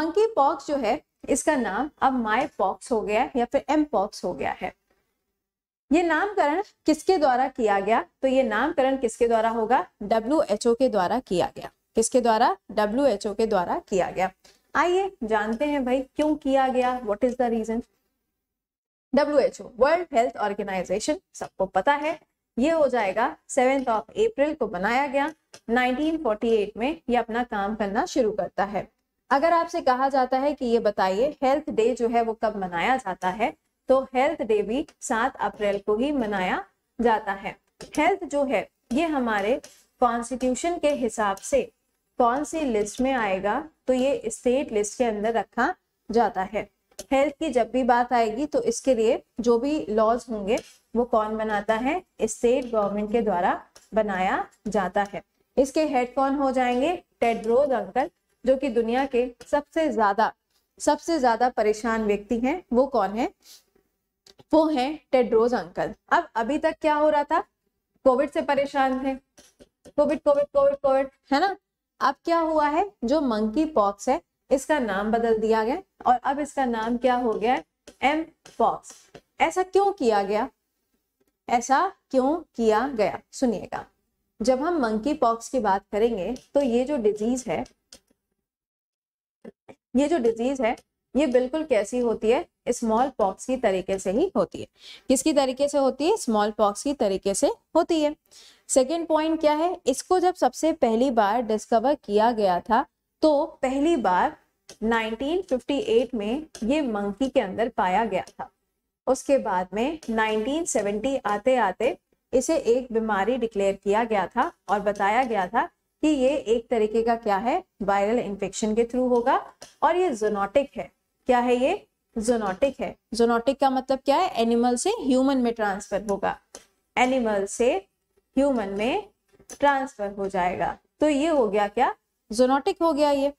मंकी पॉक्स जो है इसका नाम अब माई पॉक्स हो गया है या फिर एम पॉक्स हो गया है ये नामकरण किसके द्वारा किया गया तो ये नामकरण किसके द्वारा होगा डब्ल्यू के द्वारा किया गया किसके द्वारा डब्ल्यू के द्वारा किया गया आइए जानते हैं भाई क्यों किया गया what is the reason W World Health Organization सबको पता है ये हो जाएगा सेवेंथ ऑफ अप्रैल को बनाया गया 1948 में ये अपना काम करना शुरू करता है अगर आपसे कहा जाता है कि ये बताइए हेल्थ डे जो है वो कब मनाया जाता है तो हेल्थ डे भी सात अप्रैल को ही मनाया जाता है हेल्थ जो है ये हमारे कॉन्स्टिट्यूशन के हिसाब से कौन सी लिस्ट में आएगा तो ये स्टेट लिस्ट के अंदर रखा जाता है हेल्थ की जब भी बात आएगी तो इसके लिए जो भी लॉज होंगे वो कौन बनाता है स्टेट गवर्नमेंट के द्वारा बनाया जाता है इसके हेड कौन हो जाएंगे टेड्रोज अंकल जो कि दुनिया के सबसे ज्यादा सबसे ज्यादा परेशान व्यक्ति हैं वो कौन है वो है टेड्रोज अंकल अब अभी तक क्या हो रहा था कोविड से परेशान थे कोविड कोविड कोविड कोविड है ना अब क्या हुआ है जो मंकी पॉक्स है इसका नाम बदल दिया गया और अब इसका नाम क्या हो गया है एम पॉक्स ऐसा क्यों किया गया ऐसा क्यों किया गया सुनिएगा जब हम मंकी पॉक्स की बात करेंगे तो ये जो डिजीज है ये जो डिजीज है ये बिल्कुल कैसी होती है स्मॉल पॉक्स की तरीके से ही होती है किसकी तरीके से होती है स्मॉल पॉक्स की तरीके से होती है सेकेंड पॉइंट क्या है इसको जब सबसे पहली बार डिस्कवर किया गया था तो पहली बार 1958 में ये मंकी के अंदर पाया गया था उसके बाद में 1970 आते आते इसे एक बीमारी डिक्लेयर किया गया था और बताया गया था कि ये एक तरीके का क्या है वायरल इन्फेक्शन के थ्रू होगा और ये जोनोटिक है क्या है ये जोनोटिक है जोनोटिक का मतलब क्या है एनिमल से ह्यूमन में ट्रांसफर होगा एनिमल से ह्यूमन में ट्रांसफर हो जाएगा तो ये हो गया क्या जोनोटिक हो गया ये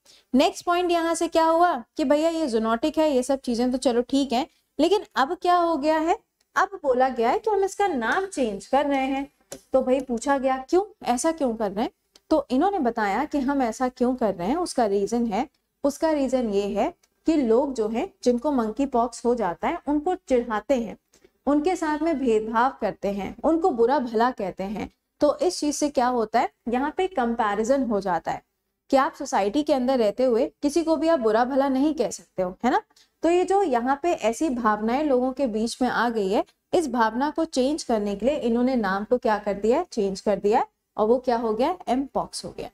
नेक्स्ट पॉइंट यहाँ से क्या हुआ कि भैया ये जोनोटिक है ये सब चीजें तो चलो ठीक है लेकिन अब क्या हो गया है अब बोला गया है कि हम इसका नाम चेंज कर रहे हैं तो भाई पूछा गया क्यों ऐसा क्यों कर रहे हैं तो इन्होंने बताया कि हम ऐसा क्यों कर रहे हैं उसका रीजन है उसका रीजन ये है कि लोग जो हैं जिनको मंकी पॉक्स हो जाता है उनको चिढ़ाते हैं उनके साथ में भेदभाव करते हैं उनको बुरा भला कहते हैं तो इस चीज से क्या होता है यहाँ पे कंपैरिजन हो जाता है कि आप सोसाइटी के अंदर रहते हुए किसी को भी आप बुरा भला नहीं कह सकते हो है ना तो ये जो यहाँ पे ऐसी भावनाएं लोगों के बीच में आ गई है इस भावना को चेंज करने के लिए इन्होंने नाम को क्या कर दिया है चेंज कर दिया है और वो क्या हो गया एम पॉक्स हो गया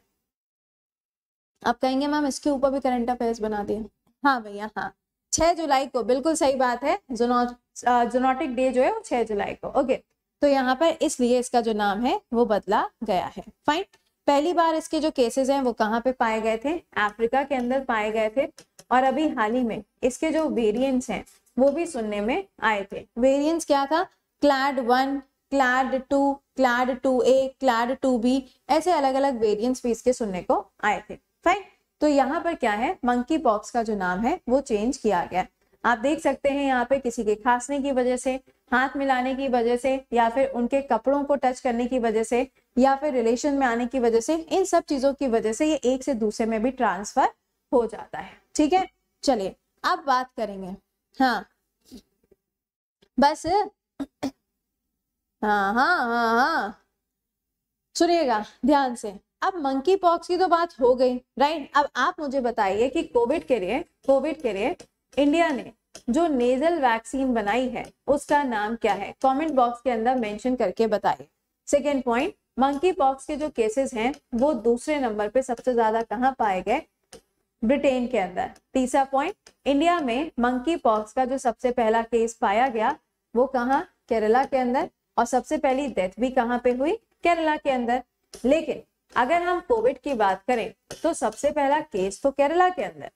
आप कहेंगे मैम इसके ऊपर भी करंट अफेयर्स बना दिया हाँ भैया हाँ छह जुलाई को बिल्कुल सही बात है जोनोटिक डे जो है वो छह जुलाई को ओके तो यहाँ पर इसलिए इसका जो नाम है वो बदला गया है फाइन पहली बार इसके जो केसेस हैं वो कहाँ पे पाए गए थे अफ्रीका के अंदर पाए गए थे और अभी हाल ही में इसके जो वेरिएंट्स हैं वो भी सुनने में आए थे वेरिएंट्स क्या था clade one clade two clade two A clade two B ऐसे अलग अलग वेरिएंट्स भी इसके सुनने को आए थे फाइन तो यहाँ पर क्या है मंकी पॉक्स का जो नाम है वो चेंज किया गया आप देख सकते हैं यहाँ पे किसी के खांसने की वजह से हाथ मिलाने की वजह से या फिर उनके कपड़ों को टच करने की वजह से या फिर रिलेशन में आने की वजह से इन सब चीजों की वजह से ये एक से दूसरे में भी ट्रांसफर हो जाता है ठीक है चलिए अब बात करेंगे हाँ बस हाँ हाँ हाँ हाँ सुनिएगा ध्यान से अब मंकी पॉक्स की तो बात हो गई राइट अब आप मुझे बताइए कि कोविड के लिए कोविड के लिए इंडिया ने जो नेजल वैक्सीन बनाई है उसका नाम क्या है कमेंट बॉक्स के अंदर मेंशन करके बताइए सेकेंड पॉइंट मंकी पॉक्स के जो केसेस हैं वो दूसरे नंबर पे सबसे ज्यादा कहाँ पाए गए ब्रिटेन के अंदर तीसरा पॉइंट इंडिया में मंकी पॉक्स का जो सबसे पहला केस पाया गया वो कहाँ केरला के अंदर और सबसे पहली डेथ भी कहाँ पे हुई केरला के अंदर लेकिन अगर हम कोविड की बात करें तो सबसे पहला केस तो केरला के अंदर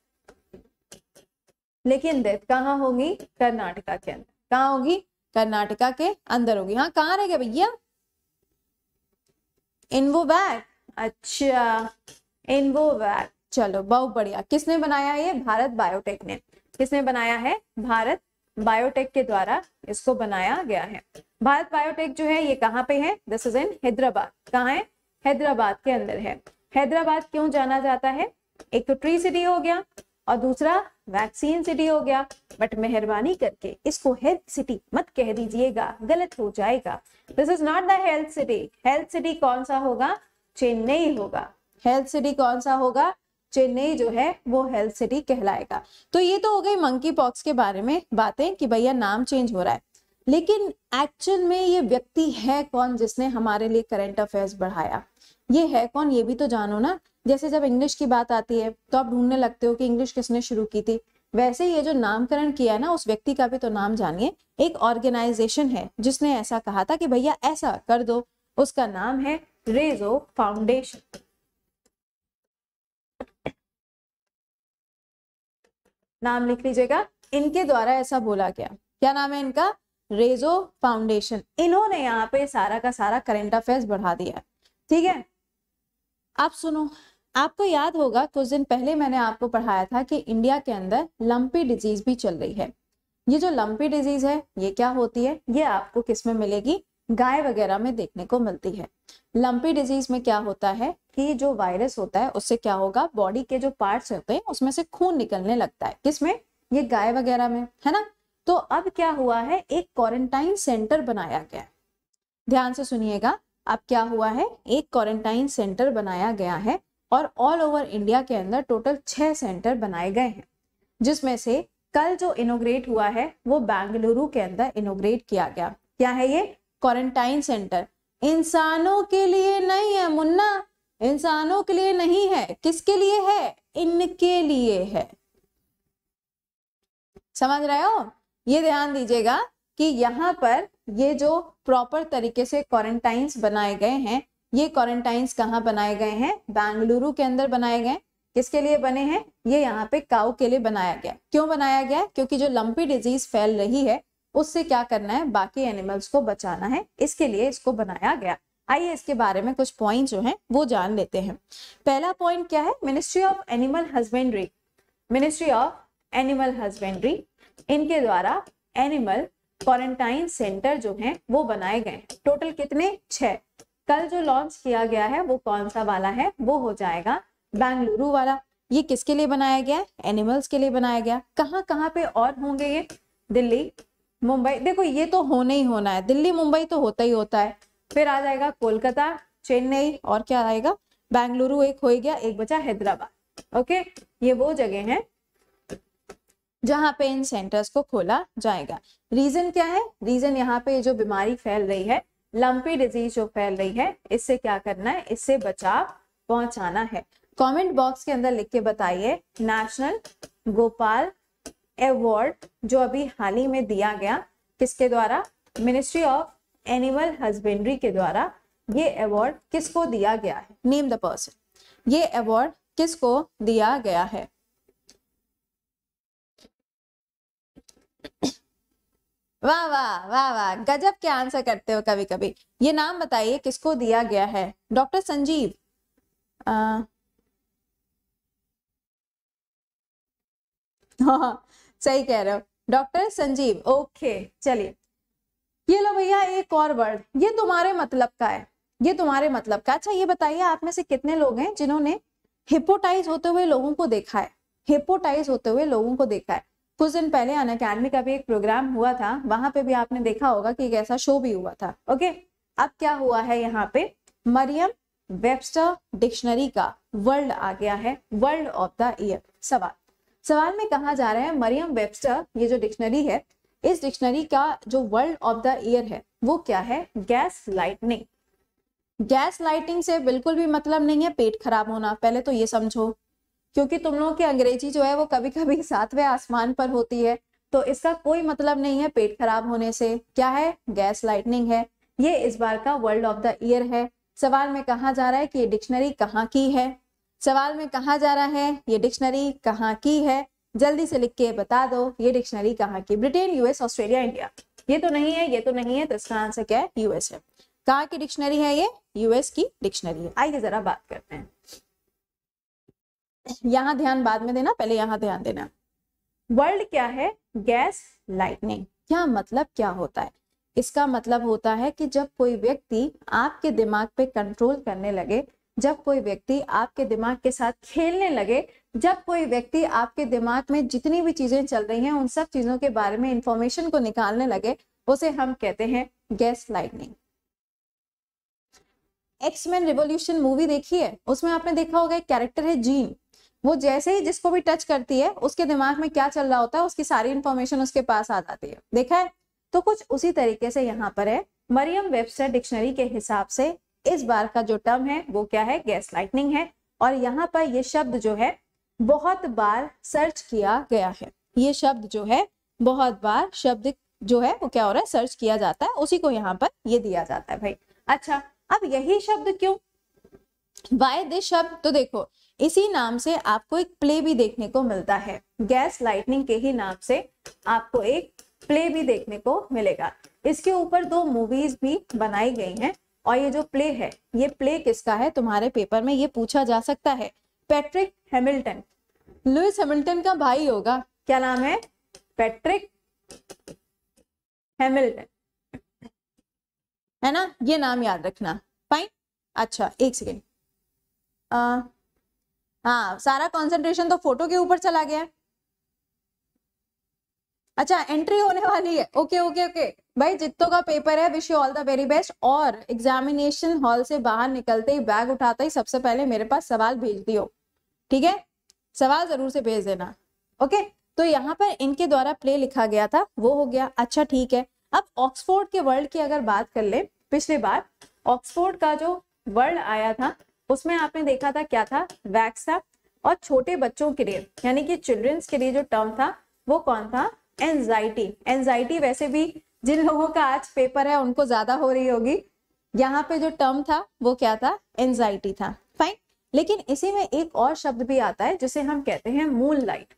लेकिन डेथ कहाँ होगी कर्नाटका के अंदर कहाँ होगी कर्नाटका के अंदर होगी हाँ कहाँ रह गए भैया बैग अच्छा बैग चलो बहुत बढ़िया किसने बनाया ये भारत बायोटेक ने किसने बनाया है भारत बायोटेक के द्वारा इसको बनाया गया है भारत बायोटेक जो है ये कहाँ पे है दिस इज इन हैदराबाद कहाँ है हैदराबाद के अंदर है हैदराबाद क्यों जाना जाता है एक तो ट्री सिटी हो गया और दूसरा वैक्सीन सिटी हो गया बट मेहरबानी करके इसको हेल्थ सिटी मत कह दीजिएगा गलत हो जाएगा this is not the health city health city कौन सा होगा चेन्नई होगा हेल्थ सिटी कौन सा होगा चेन्नई जो है वो हेल्थ सिटी कहलाएगा तो ये तो हो गई मंकी पॉक्स के बारे में बातें कि भैया नाम चेंज हो रहा है लेकिन एक्चुअल में ये व्यक्ति है कौन जिसने हमारे लिए करंट अफेयर्स बढ़ाया ये है कौन ये भी तो जानो ना जैसे जब इंग्लिश की बात आती है तो आप ढूंढने लगते हो कि इंग्लिश किसने शुरू की थी वैसे ये जो नामकरण किया है ना उस व्यक्ति का भी तो नाम जानिए एक ऑर्गेनाइजेशन है जिसने ऐसा कहा था कि भैया ऐसा कर दो उसका नाम है रेजो फाउंडेशन नाम लिख लीजिएगा इनके द्वारा ऐसा बोला गया क्या नाम है इनका रेजो फाउंडेशन इन्होंने यहाँ पे सारा का सारा करेंट अफेयर्स बढ़ा दिया ठीक है आप सुनो आपको याद होगा कुछ दिन पहले मैंने आपको पढ़ाया था कि इंडिया के अंदर लंपी डिजीज भी चल रही है ये जो लंपी डिजीज है ये क्या होती है ये आपको किस में मिलेगी गाय वगैरह में देखने को मिलती है लंपी डिजीज में क्या होता है कि जो वायरस होता है उससे क्या होगा बॉडी के जो पार्ट्स होते हैं उसमें से खून निकलने लगता है किसमें ये गाय वगैरह में है ना तो अब क्या हुआ है एक क्वारंटाइन सेंटर बनाया गया ध्यान से सुनिएगा अब क्या हुआ है एक क्वारंटाइन सेंटर बनाया गया है और ऑल ओवर इंडिया के अंदर टोटल छः सेंटर बनाए गए हैं जिसमें से कल जो इनोग्रेट हुआ है वो बेंगलुरु के अंदर इनोग्रेट किया गया क्या है ये क्वारंटाइन सेंटर इंसानों के लिए नहीं है मुन्ना इंसानों के लिए नहीं है किसके लिए है इनके लिए है समझ रहे हो ये ध्यान दीजिएगा कि यहाँ पर ये जो प्रॉपर तरीके से क्वारंटाइंस बनाए गए हैं ये क्वारंटाइंस कहाँ बनाए गए हैं बेंगलुरु के अंदर बनाए गए किसके लिए बने हैं ये यहाँ पे काउ के लिए बनाया गया क्यों बनाया गया क्योंकि जो लंपी डिजीज फैल रही है उससे क्या करना है बाकी एनिमल्स को बचाना है इसके लिए इसको बनाया गया आइए इसके बारे में कुछ पॉइंट जो हैं वो जान लेते हैं पहला पॉइंट क्या है ministry of animal husbandry ministry of animal husbandry इनके द्वारा एनिमल क्वारंटाइन सेंटर जो हैं वो बनाए गए हैं टोटल कितने छः कल जो लॉन्च किया गया है वो कौन सा वाला है वो हो जाएगा बेंगलुरु वाला ये किसके लिए बनाया गया एनिमल्स के लिए बनाया गया कहाँ कहाँ पे और होंगे ये दिल्ली मुंबई देखो ये तो होने ही होना है दिल्ली मुंबई तो होता ही होता है फिर आ जाएगा कोलकाता चेन्नई और क्या आएगा बेंगलुरु एक हो गया एक बचा हैदराबाद ओके ये वो जगह है जहां पे इन सेंटर्स को खोला जाएगा रीजन क्या है रीजन यहाँ पे जो बीमारी फैल रही है लंपी डिजीज जो फैल रही है इससे क्या करना है इससे बचाव पहुंचाना है कमेंट बॉक्स के अंदर लिख के बताइए नेशनल गोपाल अवार्ड जो अभी हाल ही में दिया गया किसके द्वारा मिनिस्ट्री ऑफ एनिमल हस्बेंड्री के द्वारा ये अवार्ड किसको दिया गया है नेम द पर्सन ये अवार्ड किसको दिया गया है वाह वाह वाह वाह गजब के आंसर करते हो कभी कभी ये नाम बताइए किसको दिया गया है डॉक्टर संजीव आ, हाँ, हाँ सही कह रहे हो डॉक्टर संजीव ओके चलिए ये लो भैया एक और वर्ड ये तुम्हारे मतलब का है ये तुम्हारे मतलब का अच्छा ये बताइए आप में से कितने लोग हैं जिन्होंने हिपोटाइज होते हुए लोगों को देखा है हिपोटाइज होते हुए लोगों को देखा है कुछ दिन पहले अन अकेडमी का भी एक प्रोग्राम हुआ था वहां पे भी आपने देखा होगा कि एक ऐसा शो भी हुआ था ओके अब क्या हुआ है यहाँ पे मरियम वेबस्टर डिक्शनरी का वर्ल्ड आ गया है वर्ल्ड ऑफ द ईयर सवाल सवाल में कहा जा रहा है मरियम वेबस्टर ये जो डिक्शनरी है इस डिक्शनरी का जो वर्ल्ड ऑफ द ईयर है वो क्या है गैस लाइटनिंग गैस लाइटिंग से बिल्कुल भी मतलब नहीं है पेट खराब होना पहले तो ये समझो क्योंकि तुम लोगों की अंग्रेजी जो है वो कभी कभी सातवें आसमान पर होती है तो इसका कोई मतलब नहीं है पेट खराब होने से क्या है गैस लाइटनिंग है ये इस बार का वर्ल्ड ऑफ द ईयर है सवाल में कहा जा रहा है कि ये डिक्शनरी कहाँ की है सवाल में कहा जा रहा है ये डिक्शनरी कहाँ की है जल्दी से लिख के बता दो ये डिक्शनरी कहाँ की ब्रिटेन यूएस ऑस्ट्रेलिया इंडिया ये तो नहीं है ये तो नहीं है तो इसका आंसर क्या है यूएस है कहाँ की डिक्शनरी है ये यूएस की डिक्शनरी है आइए जरा बात करते हैं यहां ध्यान बाद में देना पहले यहां ध्यान देना वर्ल्ड क्या है गैस लाइटनिंग क्या मतलब क्या होता है इसका मतलब होता है कि जब कोई व्यक्ति आपके दिमाग पे कंट्रोल करने लगे जब कोई व्यक्ति आपके दिमाग के साथ खेलने लगे जब कोई व्यक्ति आपके दिमाग में जितनी भी चीजें चल रही हैं उन सब चीजों के बारे में इंफॉर्मेशन को निकालने लगे उसे हम कहते हैं gas lightning axeman revolution movie देखी है उसमें आपने देखा होगा एक कैरेक्टर है जीन वो जैसे ही जिसको भी टच करती है उसके दिमाग में क्या चल रहा होता है उसकी सारी इंफॉर्मेशन उसके पास आ जाती है देखा है तो कुछ उसी तरीके से यहाँ पर है मरियम वेबस्टर डिक्शनरी के हिसाब से इस बार का जो टर्म है वो क्या है गैस लाइटनिंग है और यहाँ पर ये शब्द जो है बहुत बार सर्च किया गया है ये शब्द जो है बहुत बार शब्द जो है वो क्या हो रहा है सर्च किया जाता है उसी को यहाँ पर ये दिया जाता है भाई अच्छा अब यही शब्द क्यों वाय दिस शब्द तो देखो इसी नाम से आपको एक प्ले भी देखने को मिलता है गैस लाइटनिंग के ही नाम से आपको एक प्ले भी देखने को मिलेगा इसके ऊपर दो मूवीज भी बनाई गई हैं और ये जो प्ले है ये प्ले किसका है तुम्हारे पेपर में ये पूछा जा सकता है पैट्रिक हेमिल्टन लुइस हेमिल्टन का भाई होगा क्या नाम है पैट्रिक हेमिल्टन है ना ये नाम याद रखना फाइन अच्छा एक सेकेंड हाँ सारा कॉन्सेंट्रेशन तो फोटो के ऊपर चला गया अच्छा एंट्री होने वाली है ओके ओके ओके भाई जित्तो का पेपर है wish you all the very best और एग्जामिनेशन हॉल से बाहर निकलते ही बैग उठाते ही सबसे पहले मेरे पास सवाल भेज हो ठीक है सवाल जरूर से भेज देना ओके तो यहाँ पर इनके द्वारा प्ले लिखा गया था वो हो गया अच्छा ठीक है अब ऑक्सफोर्ड के वर्ल्ड की अगर बात कर ले पिछली बार ऑक्सफोर्ड का जो वर्ल्ड आया था उसमें आपने देखा था क्या था वैक्स था और छोटे बच्चों के लिए यानी कि चिल्ड्रंस के लिए जो टर्म था वो कौन था एनजाइटी एनजाइटी वैसे भी जिन लोगों का आज पेपर है उनको ज्यादा हो रही होगी यहाँ पे जो टर्म था वो क्या था एनजाइटी था फाइन लेकिन इसी में एक और शब्द भी आता है जिसे हम कहते हैं मून लाइट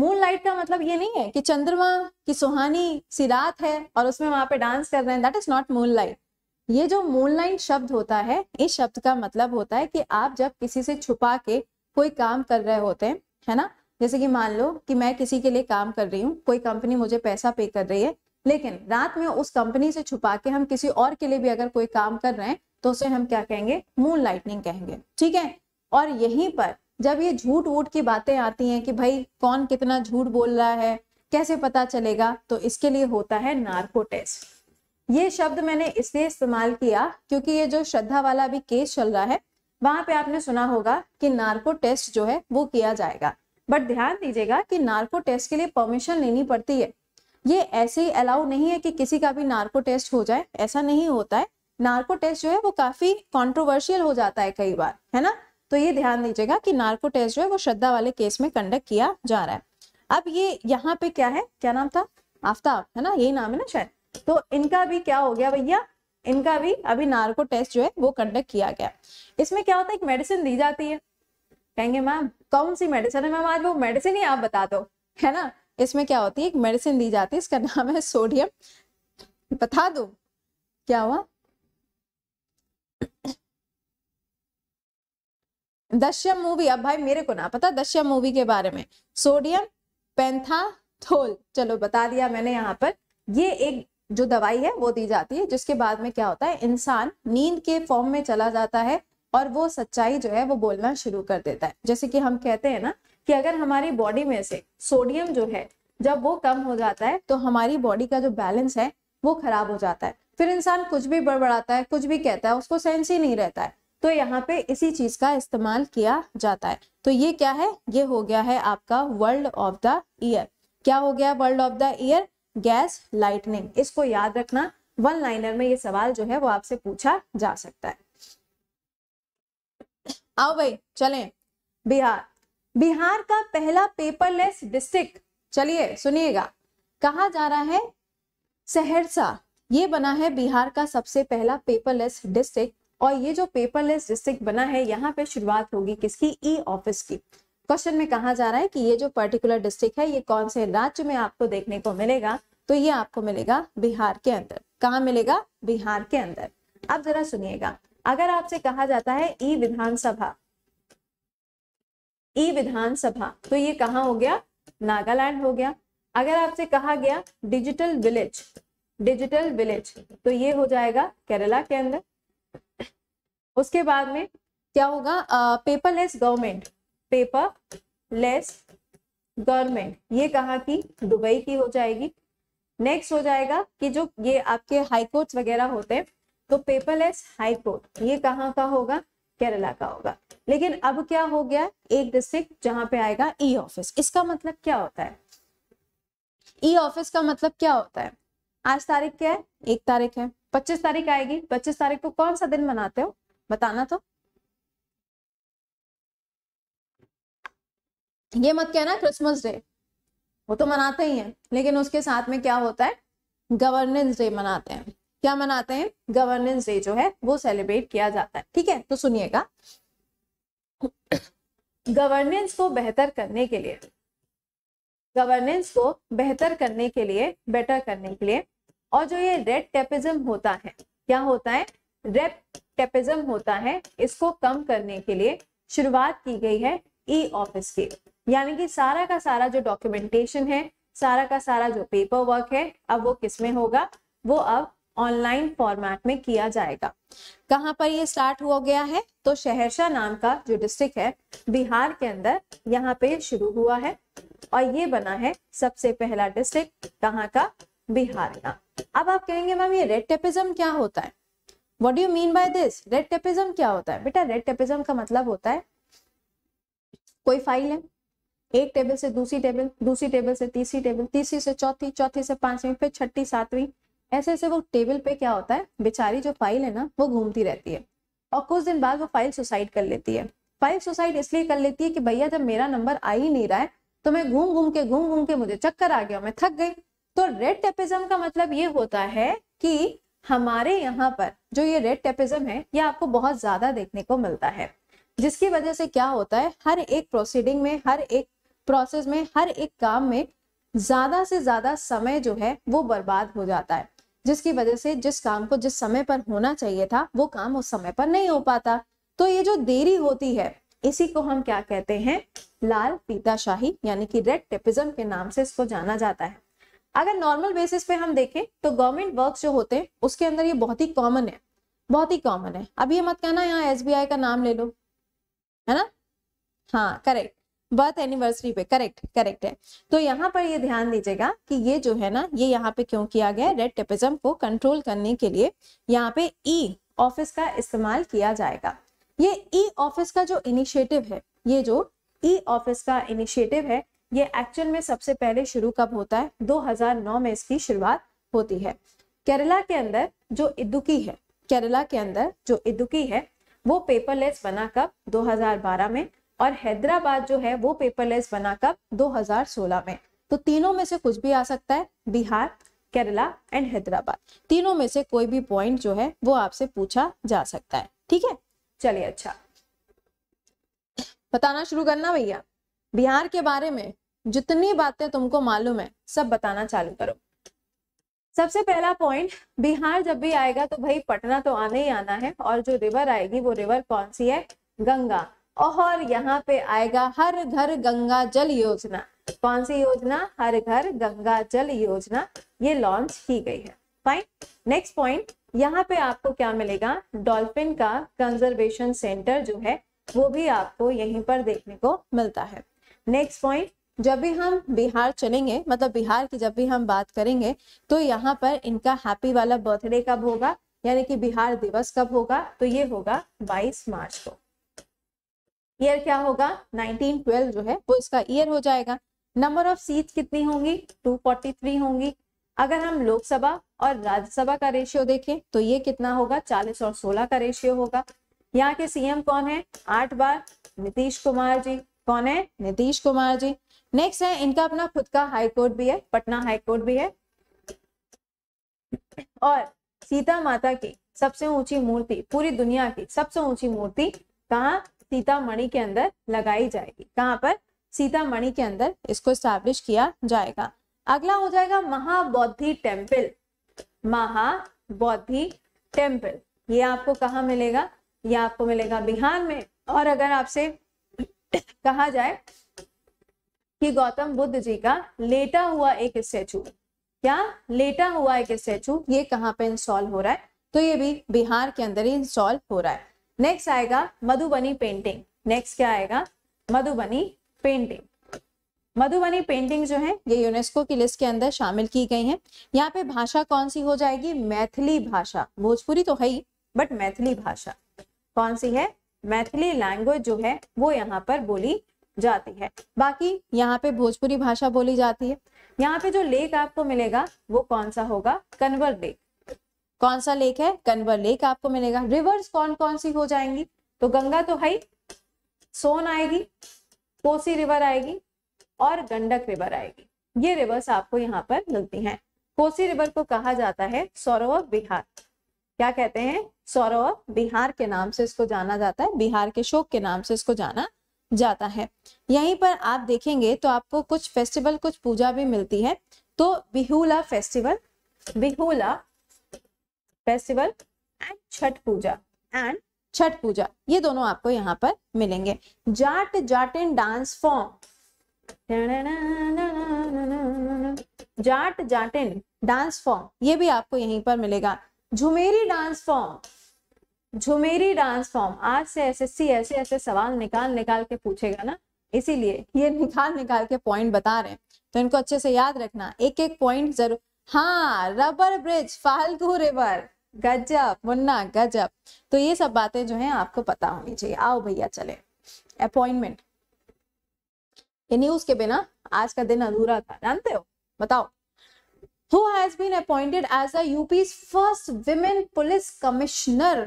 मून लाइट का मतलब ये नहीं है कि चंद्रमा की सुहानी सी रात है और उसमें वहां पे डांस कर रहे हैं that is not moon light ये जो लाइन शब्द होता है इस शब्द का मतलब होता है कि आप जब किसी से छुपा के कोई काम कर रहे होते हैं है ना जैसे कि मान लो कि मैं किसी के लिए काम कर रही हूँ कोई कंपनी मुझे पैसा पे कर रही है लेकिन रात में उस कंपनी से छुपा के हम किसी और के लिए भी अगर कोई काम कर रहे हैं तो उसे हम क्या कहेंगे मून लाइटनिंग कहेंगे ठीक है और यहीं पर जब ये झूठ वूठ की बातें आती हैं कि भाई कौन कितना झूठ बोल रहा है कैसे पता चलेगा तो इसके लिए होता है नार्को टेस्ट ये शब्द मैंने इसलिए इस्तेमाल किया क्योंकि ये जो श्रद्धा वाला अभी केस चल रहा है वहां पे आपने सुना होगा कि नार्को टेस्ट जो है वो किया जाएगा बट ध्यान दीजिएगा कि नार्को टेस्ट के लिए परमिशन लेनी पड़ती है ये ऐसे ही अलाउ नहीं है कि किसी का भी नार्को टेस्ट हो जाए ऐसा नहीं होता है नार्को टेस्ट जो है वो काफी कॉन्ट्रोवर्शियल हो जाता है कई बार है ना तो ये ध्यान दीजिएगा कि नार्को टेस्ट जो है वो श्रद्धा वाले केस में कंडक्ट किया जा रहा है अब ये यहाँ पे क्या है क्या नाम था आफ्ताब है ना यही नाम है ना शायद तो इनका भी क्या हो गया भैया इनका भी अभी नार्को टेस्ट जो है वो कंडक्ट किया गया इसमें क्या होता है एक मेडिसिन दी जाती है कहेंगे मैम कौन सी मेडिसिन है मैम आज वो मेडिसिन ही आप बता दो है ना इसमें क्या होती है एक मेडिसिन दी जाती है इसका नाम है सोडियम बता दो क्या हुआ दश्यम मूवी अब भाई मेरे को ना पता दश्यम मूवी के बारे में सोडियम पेंथाथोल चलो बता दिया मैंने यहाँ पर ये एक जो दवाई है वो दी जाती है जिसके बाद में क्या होता है इंसान नींद के फॉर्म में चला जाता है और वो सच्चाई जो है वो बोलना शुरू कर देता है जैसे कि हम कहते हैं ना कि अगर हमारी बॉडी में से सोडियम जो है जब वो कम हो जाता है तो हमारी बॉडी का जो बैलेंस है वो खराब हो जाता है फिर इंसान कुछ भी बड़बड़ाता है कुछ भी कहता है उसको सेंस ही नहीं रहता है तो यहाँ पे इसी चीज का इस्तेमाल किया जाता है तो ये क्या है ये हो गया है आपका वर्ल्ड ऑफ द ईयर क्या हो गया world of the year gas lightning इसको याद रखना वन लाइनर में ये सवाल जो है वो आपसे पूछा जा सकता है आओ भाई चले बिहार बिहार का पहला पेपरलेस डिस्ट्रिक्ट चलिए सुनिएगा कहा जा रहा है सहरसा ये बना है बिहार का सबसे पहला पेपरलेस डिस्ट्रिक्ट और ये जो पेपरलेस डिस्ट्रिक्ट बना है यहाँ पे शुरुआत होगी किसकी ई e ऑफिस की क्वेश्चन में कहा जा रहा है कि ये जो पर्टिकुलर डिस्ट्रिक्ट है ये कौन से राज्य में आपको देखने को मिलेगा तो ये आपको मिलेगा बिहार के अंदर कहा मिलेगा बिहार के अंदर अब जरा सुनिएगा अगर आपसे कहा जाता है ई विधानसभा ई विधानसभा तो ये कहा हो गया नागालैंड हो गया अगर आपसे कहा गया डिजिटल विलेज डिजिटल विलेज तो ये हो जाएगा केरला के अंदर उसके बाद में क्या होगा paperless government paper less government ये कहा कि दुबई की हो जाएगी नेक्स्ट हो जाएगा कि जो ये आपके हाई वगैरह होते हैं तो पेपरलेस हाई कोर्ट ये कहाँ का होगा केरला का होगा लेकिन अब क्या हो गया एक डिस्ट्रिक्ट जहां पे आएगा ई e ऑफिस इसका मतलब क्या होता है ई e ऑफिस का मतलब क्या होता है आज तारीख क्या है एक तारीख है पच्चीस तारीख आएगी पच्चीस तारीख को कौन सा दिन मनाते हो बताना तो ये मत कहना क्रिसमस डे वो तो मनाते ही हैं लेकिन उसके साथ में क्या होता है गवर्नेंस डे मनाते हैं क्या मनाते हैं गवर्नेंस डे जो है वो सेलिब्रेट किया जाता है ठीक है तो सुनिएगा गवर्नेंस को बेहतर करने के लिए गवर्नेंस को बेहतर करने के लिए बेटर करने के लिए और जो ये रेड टेपिज्म होता है क्या होता है रेड टेपिज्म होता है इसको कम करने के लिए शुरुआत की गई है ई e ऑफिस की यानी कि सारा का सारा जो डॉक्यूमेंटेशन है सारा का सारा जो पेपर वर्क है अब वो किस में होगा वो अब ऑनलाइन फॉर्मेट में किया जाएगा कहाँ पर ये स्टार्ट हो गया है तो शहरशाह नाम का जो डिस्ट्रिक्ट है बिहार के अंदर यहाँ पे शुरू हुआ है और ये बना है सबसे पहला डिस्ट्रिक्ट कहाँ का बिहार का अब आप कहेंगे मैम ये रेड टेपिज्म क्या होता है what do mean by this red tapism क्या होता है बेटा रेड टेपिज्म का मतलब होता है कोई फाइल है एक टेबल से दूसरी टेबल दूसरी टेबल से तीसरी टेबल तीसरी से चौथी चौथी से पांचवी फिर छठी सातवीं ऐसे ऐसे वो टेबल पे क्या होता है बेचारी जो फाइल है ना वो घूमती रहती है और कुछ दिन बाद वो फाइल सुसाइड कर लेती है फाइल सुसाइड इसलिए कर लेती है कि भैया जब मेरा नंबर आ ही नहीं रहा है तो मैं घूम घूम के घूम घूम के मुझे चक्कर आ गया मैं थक गई तो रेड टेपिज्म का मतलब ये होता है कि हमारे यहाँ पर जो ये रेड टेपिज्म है ये आपको बहुत ज्यादा देखने को मिलता है जिसकी वजह से क्या होता है हर एक प्रोसीडिंग में हर एक प्रोसेस में हर एक काम में ज्यादा से ज्यादा समय जो है वो बर्बाद हो जाता है जिसकी वजह से जिस काम को जिस समय पर होना चाहिए था वो काम उस समय पर नहीं हो पाता तो ये जो देरी होती है इसी को हम क्या कहते हैं लाल पीताशाही यानी कि रेड टेपिज्म के नाम से इसको जाना जाता है अगर नॉर्मल बेसिस पे हम देखें तो गवर्नमेंट वर्क जो होते हैं उसके अंदर ये बहुत ही कॉमन है बहुत ही कॉमन है अब ये मत कहना यहाँ एस का नाम ले लो है ना हाँ करेक्ट बर्थ एनिवर्सरी पे करेक्ट करेक्ट है तो यहाँ पर ये ध्यान दीजिएगा कि ये जो है ना ये यहाँ पे क्यों किया गया रेड टेपिज्म को कंट्रोल करने के लिए यहाँ पे ई e ऑफिस का इस्तेमाल किया जाएगा ये ई e ऑफिस का जो इनिशिएटिव है ये जो ई e ऑफिस का इनिशिएटिव है ये एक्चुअल में सबसे पहले शुरू कब होता है 2009 में इसकी शुरुआत होती है केरला के अंदर जो इदुकी है केरला के अंदर जो इदुकी है वो पेपरलेस बना कब 2012 में और हैदराबाद जो है वो पेपरलेस बना कब 2016 में तो तीनों में से कुछ भी आ सकता है बिहार केरला एंड हैदराबाद तीनों में से कोई भी पॉइंट जो है वो आपसे पूछा जा सकता है ठीक है चलिए अच्छा बताना शुरू करना भैया बिहार के बारे में जितनी बातें तुमको मालूम है सब बताना चालू करो सबसे पहला पॉइंट बिहार जब भी आएगा तो भाई पटना तो आने ही आना है और जो रिवर आएगी वो रिवर कौन सी है गंगा और यहाँ पे आएगा हर घर गंगा जल योजना कौन सी योजना हर घर गंगा जल योजना ये लॉन्च की गई है फाइन नेक्स्ट पॉइंट यहाँ पे आपको क्या मिलेगा डॉल्फिन का कंजर्वेशन सेंटर जो है वो भी आपको यहीं पर देखने को मिलता है नेक्स्ट पॉइंट जब भी हम बिहार चलेंगे मतलब बिहार की जब भी हम बात करेंगे तो यहाँ पर इनका हैप्पी वाला बर्थडे कब होगा यानी कि बिहार दिवस कब होगा तो ये होगा 22 मार्च को ईयर क्या होगा 1912 जो है वो इसका ईयर हो जाएगा नंबर ऑफ सीट कितनी होंगी 243 होंगी अगर हम लोकसभा और राज्यसभा का रेशियो देखें तो ये कितना होगा 40 और 16 का रेशियो होगा यहाँ के सीएम कौन है आठ बार नीतीश कुमार जी कौन है नीतीश कुमार जी नेक्स्ट है इनका अपना खुद का हाईकोर्ट भी है पटना हाईकोर्ट भी है और सीता माता की सबसे ऊंची मूर्ति पूरी दुनिया की सबसे ऊंची मूर्ति कहा सीतामढ़ी के अंदर लगाई जाएगी कहाँ पर सीतामढ़ी के अंदर इसको स्टैब्लिश किया जाएगा अगला हो जाएगा महाबौद्धि टेम्पल महाबौद्धि टेम्पल ये आपको कहाँ मिलेगा ये आपको मिलेगा बिहार में और अगर आपसे कहा जाए कि गौतम बुद्ध जी का लेटा हुआ एक स्टेचू क्या लेटा हुआ एक स्टेचू ये कहाँ पे इंस्टॉल हो रहा है तो ये भी बिहार के अंदर ही इंस्टॉल हो रहा है नेक्स्ट आएगा मधुबनी पेंटिंग नेक्स्ट क्या आएगा मधुबनी पेंटिंग मधुबनी पेंटिंग जो है ये यूनेस्को की लिस्ट के अंदर शामिल की गई है यहाँ पे भाषा कौन सी हो जाएगी मैथिली भाषा भोजपुरी तो है ही बट मैथिली भाषा कौन सी है मैथिली लैंग्वेज जो है वो यहाँ पर बोली जाती है बाकी यहाँ पे भोजपुरी भाषा बोली जाती है यहाँ पे जो लेक आपको मिलेगा वो कौन सा होगा कन्वर लेक कौन सा लेक है कन्वर लेक आपको मिलेगा रिवर्स कौन कौन सी हो जाएंगी तो गंगा तो है सोन आएगी कोसी रिवर आएगी और गंडक रिवर आएगी ये रिवर्स आपको यहाँ पर मिलती हैं कोसी रिवर को कहा जाता है सौरव बिहार क्या कहते हैं सौरव बिहार के नाम से इसको जाना जाता है बिहार के शोक के नाम से इसको जाना जाता है यहीं पर आप देखेंगे तो आपको कुछ फेस्टिवल कुछ पूजा भी मिलती है तो Bihula festival Bihula festival and Chhath Puja and Chhath Puja ये दोनों आपको यहाँ पर मिलेंगे Jat Jatin dance form Jat Jatin dance form ये भी आपको यहीं पर मिलेगा Jhumeri dance form Jhumeri dance form आज से एसएससी ऐसे ऐसे सवाल निकाल निकाल के पूछेगा ना इसीलिए ये निकाल निकाल के पॉइंट बता रहे हैं तो इनको अच्छे से याद रखना एक एक पॉइंट जरूर हाँ रबर ब्रिज फालतू रिवर गजब मुन्ना गजब तो ये सब बातें जो है आपको पता होनी चाहिए आओ भैया चले अपॉइंटमेंट ये न्यूज के बिना आज का दिन अधूरा था जानते हो बताओ who has been appointed as a UP's first women police commissioner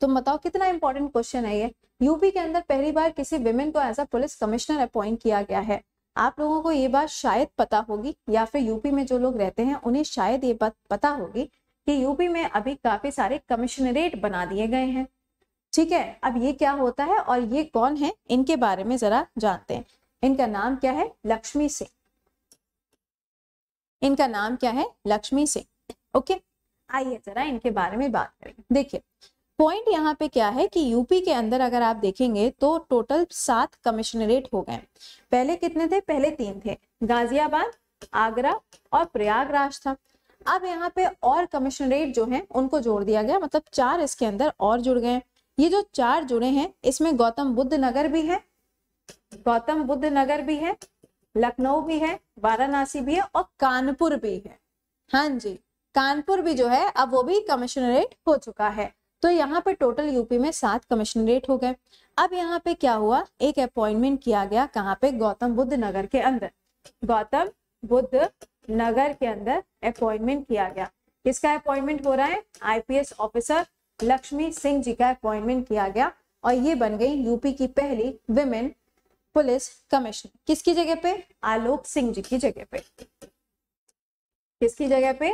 तुम बताओ कितना इंपॉर्टेंट क्वेश्चन है ये यूपी के अंदर पहली बार किसी विमेन को as a police commissioner appoint किया गया है आप लोगों को ये बात शायद पता होगी या फिर यूपी में जो लोग रहते हैं उन्हें शायद ये बात पता होगी कि यूपी में अभी काफी सारे कमिश्नरेट बना दिए गए हैं ठीक है अब ये क्या होता है और ये कौन है इनके बारे में जरा जानते हैं इनका नाम क्या है लक्ष्मी सिंह इनका नाम क्या है लक्ष्मी सिंह ओके आइए जरा इनके बारे में बात करें देखिए पॉइंट यहाँ पे क्या है कि यूपी के अंदर अगर आप देखेंगे तो टोटल सात कमिश्नरेट हो गए पहले कितने थे पहले तीन थे गाजियाबाद आगरा और प्रयागराज था अब यहाँ पे और कमिश्नरेट जो है उनको जोड़ दिया गया मतलब चार इसके अंदर और जुड़ गए ये जो चार जुड़े हैं इसमें गौतम बुद्ध नगर भी है गौतम बुद्ध नगर भी है लखनऊ भी है वाराणसी भी है और कानपुर भी है हाँ जी कानपुर भी जो है अब वो भी कमिश्नरेट हो चुका है तो यहाँ पे टोटल यूपी में सात कमिश्नरेट हो गए अब यहाँ पे क्या हुआ एक अपॉइंटमेंट किया गया कहाँ पे गौतम बुद्ध नगर के अंदर गौतम बुद्ध नगर के अंदर अपॉइंटमेंट किया गया किसका अपॉइंटमेंट हो रहा है आईपीएस ऑफिसर लक्ष्मी सिंह जी का अपॉइंटमेंट किया गया और ये बन गई यूपी की पहली विमेन पुलिस कमिश्नर किसकी जगह पे आलोक सिंह जी की जगह पे किसकी जगह पे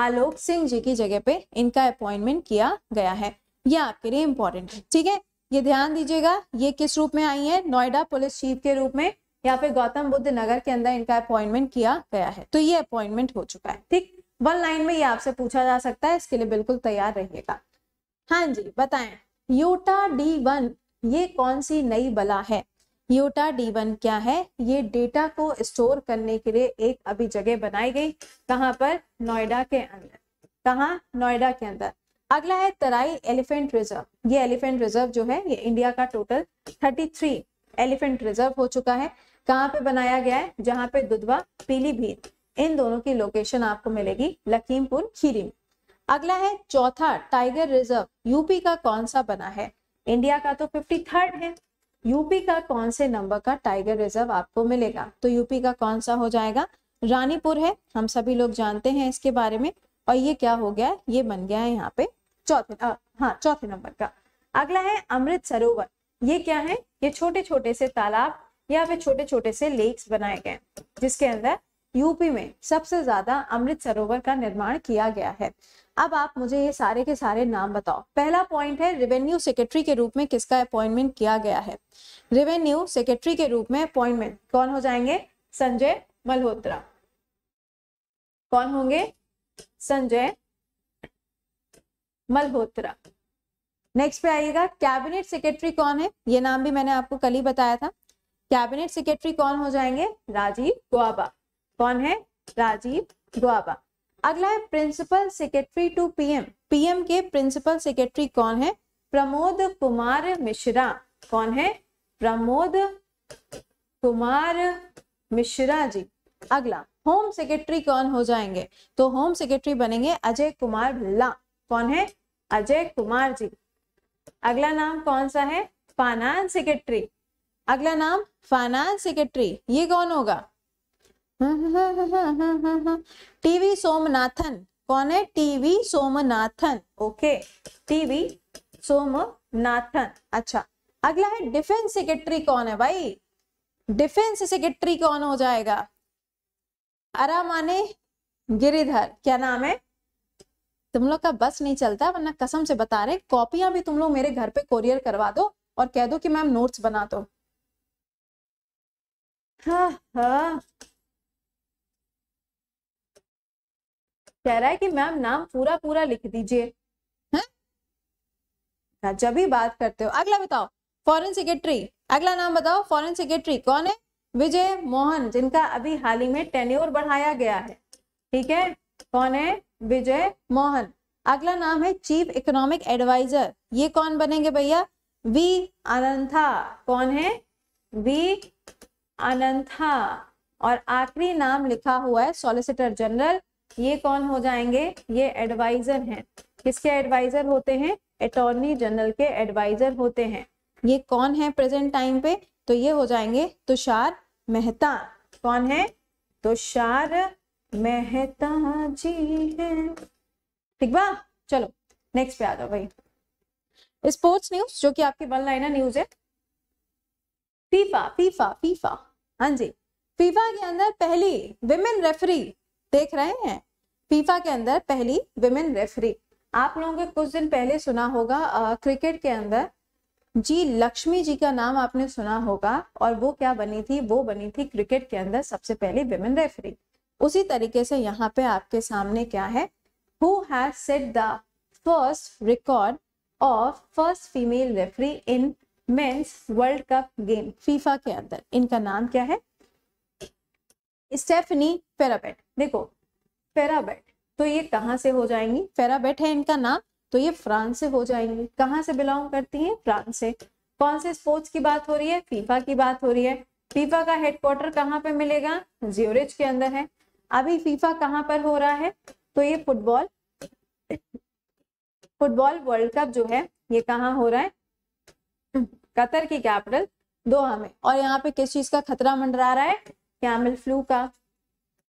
आलोक सिंह जी की जगह पे इनका अपॉइंटमेंट किया गया है ये आपके लिए इंपॉर्टेंट है ठीक है ये ध्यान दीजिएगा ये किस रूप में आई है नोएडा पुलिस चीफ के रूप में यहाँ पे गौतम बुद्ध नगर के अंदर इनका अपॉइंटमेंट किया गया है तो ये अपॉइंटमेंट हो चुका है ठीक वन लाइन में ये आपसे पूछा जा सकता है इसके लिए बिल्कुल तैयार रहिएगा हाँ जी बताएं यूटा डी वन ये कौन सी नई बला है यूटा डी वन क्या है ये डेटा को स्टोर करने के लिए एक अभी जगह बनाई गई कहाँ पर नोएडा के अंदर कहा नोएडा के अंदर अगला है तराई एलिफेंट रिजर्व ये एलिफेंट रिजर्व जो है ये इंडिया का टोटल थ्री एलिफेंट रिजर्व हो चुका है कहाँ पे बनाया गया है जहाँ पे दुधवा पीलीभीत इन दोनों की लोकेशन आपको मिलेगी लखीमपुर खीरी में अगला है चौथा टाइगर रिजर्व यूपी का कौन सा बना है इंडिया का तो फिफ्टी थर्ड है यूपी का कौन से नंबर का टाइगर रिजर्व आपको मिलेगा तो यूपी का कौन सा हो जाएगा रानीपुर है हम सभी लोग जानते हैं इसके बारे में और ये क्या हो गया ये बन गया है यहाँ पे चौथे हाँ चौथे नंबर का अगला है अमृत सरोवर ये क्या है ये छोटे छोटे से तालाब यहाँ पे छोटे छोटे से लेक्स बनाए गए जिसके अंदर यूपी में सबसे ज्यादा अमृत सरोवर का निर्माण किया गया है अब आप मुझे ये सारे के सारे नाम बताओ पहला पॉइंट है रेवेन्यू सेक्रेटरी के रूप में किसका अपॉइंटमेंट किया गया है रेवेन्यू सेक्रेटरी के रूप में अपॉइंटमेंट कौन हो जाएंगे संजय मल्होत्रा कौन होंगे संजय मल्होत्रा नेक्स्ट पे आइएगा कैबिनेट सेक्रेटरी कौन है ये नाम भी मैंने आपको कल ही बताया था कैबिनेट सेक्रेटरी कौन हो जाएंगे राजीव गुआबा कौन है राजीव गुआबा अगला है principal secretary to PM PM के प्रिंसिपल सेक्रेटरी कौन है प्रमोद कुमार मिश्रा कौन है प्रमोद कुमार मिश्रा जी अगला होम सेक्रेटरी कौन हो जाएंगे तो होम सेक्रेटरी बनेंगे अजय कुमार भिल्ला कौन है अजय कुमार जी अगला नाम कौन सा है फाइनेंस सेक्रेटरी अगला नाम फाइनेंस सेक्रेटरी ये कौन होगा टीवी सोमनाथन कौन है TV Somanathan okay TV Somanathan अच्छा अगला है डिफेंस सेक्रेटरी कौन है भाई डिफेंस सेक्रेटरी कौन हो जाएगा अरा माने गिरिधर क्या नाम है तुम लोग का बस नहीं चलता वरना कसम से बता रहे कॉपियां भी तुम लोग मेरे घर पे कोरियर करवा दो और कह दो कि मैम नोट्स बना दो कह रहा है कि मैम नाम पूरा पूरा लिख दीजिए हाँ, जब भी बात करते हो अगला बताओ फॉरेन सेक्रेटरी अगला नाम बताओ फॉरेन सेक्रेटरी कौन है विजय मोहन जिनका अभी हाल ही में टेन्योर बढ़ाया गया है ठीक है कौन है विजय मोहन अगला नाम है चीफ इकोनॉमिक एडवाइजर ये कौन बनेंगे भैया वी अनंथा कौन है वी अनंथा और आखिरी नाम लिखा हुआ है सॉलिसिटर जनरल ये कौन हो जाएंगे ये एडवाइजर हैं किसके एडवाइजर होते हैं अटॉर्नी जनरल के एडवाइजर होते हैं ये कौन है प्रेजेंट टाइम पे तो ये हो जाएंगे तुषार मेहता कौन है तुषार मेहता जी है ठीक बा चलो नेक्स्ट पे आ जाओ भाई स्पोर्ट्स न्यूज जो कि आपकी वन लाइनर न्यूज है फीफा फीफा फीफा हाँ जी फीफा के अंदर पहली विमेन रेफरी देख रहे हैं फीफा के अंदर पहली विमेन रेफरी आप लोगों के कुछ दिन पहले सुना होगा आ, क्रिकेट के अंदर जी लक्ष्मी जी का नाम आपने सुना होगा और वो क्या बनी थी वो बनी थी क्रिकेट के अंदर सबसे पहली विमेन रेफरी उसी तरीके से यहाँ पे आपके सामने क्या है who has set the first record of first female referee in men's world cup game FIFA के अंदर इनका नाम क्या है स्टेफनी फेराबेट देखो फेराबेट तो ये कहाँ से हो जाएंगी फेराबेट है इनका नाम तो ये फ्रांस से हो जाएंगी कहाँ से बिलोंग करती हैं फ्रांस से कौन से स्पोर्ट्स की बात हो रही है फीफा की बात हो रही है फीफा का हेडक्वार्टर कहाँ पे मिलेगा जियोरेज के अंदर है अभी फीफा कहाँ पर हो रहा है तो ये फुटबॉल फुटबॉल वर्ल्ड कप जो है ये कहाँ हो रहा है कतर की कैपिटल दोहा में और यहाँ पे किस चीज का खतरा मंडरा रहा है कैमल फ्लू का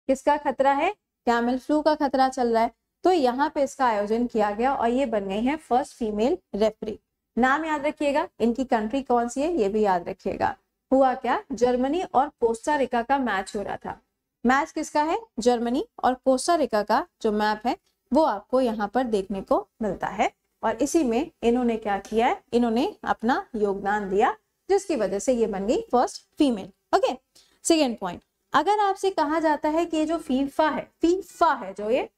किसका खतरा है कैमल फ्लू का खतरा चल रहा है तो यहाँ पे इसका आयोजन किया गया और ये बन गई है फर्स्ट फीमेल रेफरी नाम याद रखिएगा इनकी कंट्री कौन सी है ये भी याद रखिएगा हुआ क्या जर्मनी और कोस्टा रिका का मैच हो रहा था मैच किसका है जर्मनी और कोस्टा रिका का जो मैप है वो आपको यहाँ पर देखने को मिलता है और इसी में इन्होंने क्या किया है इन्होंने अपना योगदान दिया जिसकी वजह से ये बन गई first female okay second point अगर आपसे कहा जाता है कि ये जो फीफा है फीफा है जो ये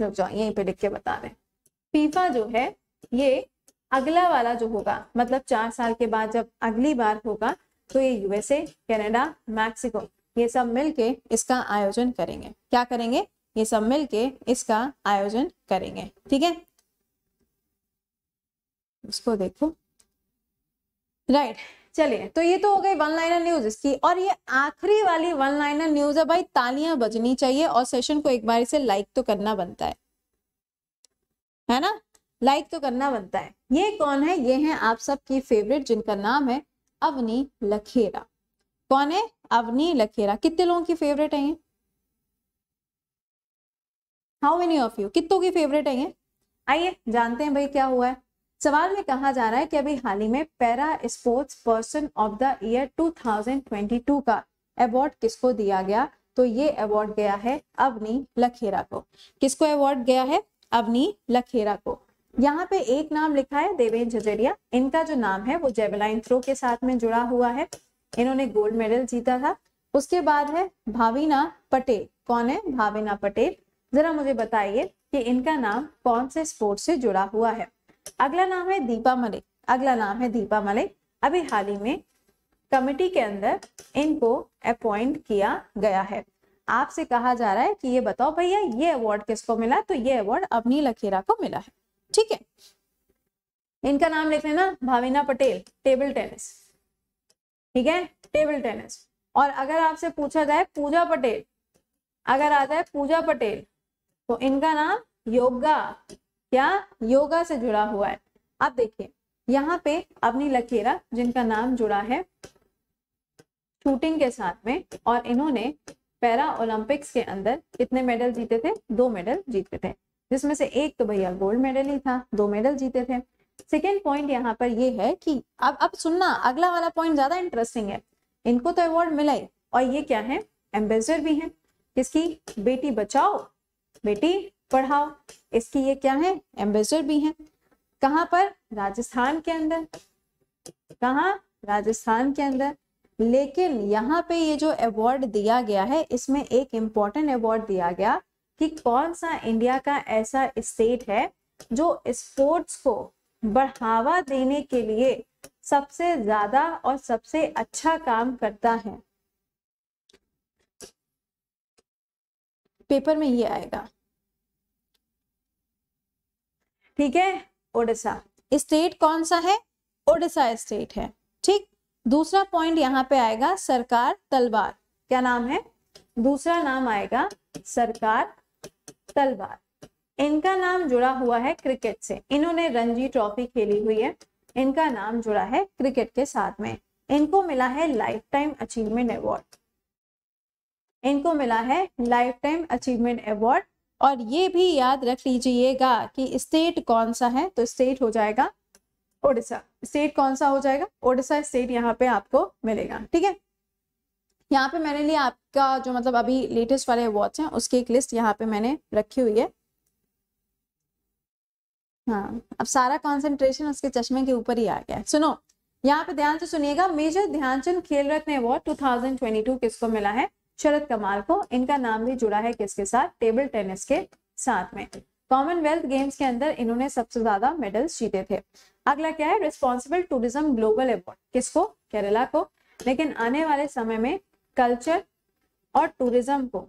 रुक जाओ यहीं पे लिख के बता रहे फीफा जो है ये अगला वाला जो होगा मतलब चार साल के बाद जब अगली बार होगा तो ये यूएसए कनाडा मैक्सिको ये सब मिलके इसका आयोजन करेंगे क्या करेंगे ये सब मिलके इसका आयोजन करेंगे ठीक है उसको देखो राइट चलिए तो ये तो हो गई वन लाइनर न्यूज इसकी और ये आखिरी वाली वन लाइनर न्यूज है भाई तालियां बजनी चाहिए और सेशन को एक बार से लाइक तो करना बनता है है ना लाइक तो करना बनता है ये कौन है ये है आप सबकी फेवरेट जिनका नाम है अवनी लखेरा कौन है अवनी लखेरा कितने लोगों की फेवरेट है ये हाउ मेनी ऑफ यू कितों की फेवरेट है ये आइए जानते हैं भाई क्या हुआ है सवाल में कहा जा रहा है कि अभी हाल ही में para sports person of the year 2022 का अवार्ड किसको दिया गया तो ये अवार्ड गया है अवनी लखेरा को किसको अवार्ड गया है अवनी लखेरा को यहाँ पे एक नाम लिखा है देवेंद्र झजेरिया इनका जो नाम है वो जेबलाइन थ्रो के साथ में जुड़ा हुआ है इन्होंने गोल्ड मेडल जीता था उसके बाद है भाविना पटेल कौन है भाविना पटेल जरा मुझे बताइए कि इनका नाम कौन से स्पोर्ट्स से जुड़ा हुआ है अगला नाम है दीपा मलिक अगला नाम है दीपा मलिक अभी हाल ही में कमेटी के अंदर इनको अपॉइंट किया गया है आपसे कहा जा रहा है कि ये बताओ भैया ये अवार्ड किसको मिला तो ये अवार्ड अवनी लखेरा को मिला है ठीक है इनका नाम लिख लेना भाविना पटेल टेबल टेनिस ठीक है टेबल टेनिस और अगर आपसे पूछा जाए पूजा पटेल अगर आता है पूजा पटेल तो इनका नाम योगा क्या योगा से जुड़ा हुआ है अब देखिए यहाँ पे अपनी लकीरा जिनका नाम जुड़ा है शूटिंग के साथ में और इन्होंने पैरा ओलंपिक्स के अंदर कितने मेडल जीते थे दो मेडल जीते थे जिसमें से एक तो भैया गोल्ड मेडल ही था दो मेडल जीते थे सेकेंड पॉइंट यहाँ पर ये है कि अब अब सुनना अगला वाला पॉइंट ज्यादा इंटरेस्टिंग है इनको तो अवार्ड मिला ही और ये क्या है एम्बेसडर भी है किसकी बेटी बचाओ बेटी पढ़ाओ इसकी ये क्या है एम्बेसडर भी हैं कहाँ पर राजस्थान के अंदर कहा राजस्थान के अंदर लेकिन यहाँ पे ये जो अवार्ड दिया गया है इसमें एक इम्पॉर्टेंट अवार्ड दिया गया कि कौन सा इंडिया का ऐसा स्टेट है जो स्पोर्ट्स को बढ़ावा देने के लिए सबसे ज्यादा और सबसे अच्छा काम करता है पेपर में ये आएगा ठीक है ओडिशा स्टेट कौन सा है ओडिशा स्टेट है ठीक दूसरा पॉइंट यहाँ पे आएगा सरकार तलवार क्या नाम है दूसरा नाम आएगा सरकार तलवार इनका नाम जुड़ा हुआ है क्रिकेट से इन्होंने रणजी ट्रॉफी खेली हुई है इनका नाम जुड़ा है क्रिकेट के साथ में इनको मिला है लाइफ टाइम अचीवमेंट अवार्ड इनको मिला है लाइफ टाइम अचीवमेंट अवार्ड और ये भी याद रख लीजिएगा कि स्टेट कौन सा है तो स्टेट हो जाएगा ओडिशा स्टेट कौन सा हो जाएगा ओडिशा स्टेट यहाँ पे आपको मिलेगा ठीक है यहाँ पे मैंने लिए आपका जो मतलब अभी लेटेस्ट वाले वॉच हैं उसकी एक लिस्ट यहाँ पे मैंने रखी हुई है हाँ अब सारा कॉन्सेंट्रेशन उसके चश्मे के ऊपर ही आ गया सुनो यहाँ पे ध्यान से सुनिएगा मेजर ध्यानचंद खेल रत्न अवार्ड टू किसको मिला है शरद कमाल को इनका नाम भी जुड़ा है किसके साथ टेबल टेनिस के साथ में कॉमनवेल्थ गेम्स के अंदर इन्होंने सबसे ज्यादा मेडल्स जीते थे अगला क्या है रिस्पॉन्सिबल टूरिज्म ग्लोबल अवॉर्ड किसको केरला को लेकिन आने वाले समय में कल्चर और टूरिज्म को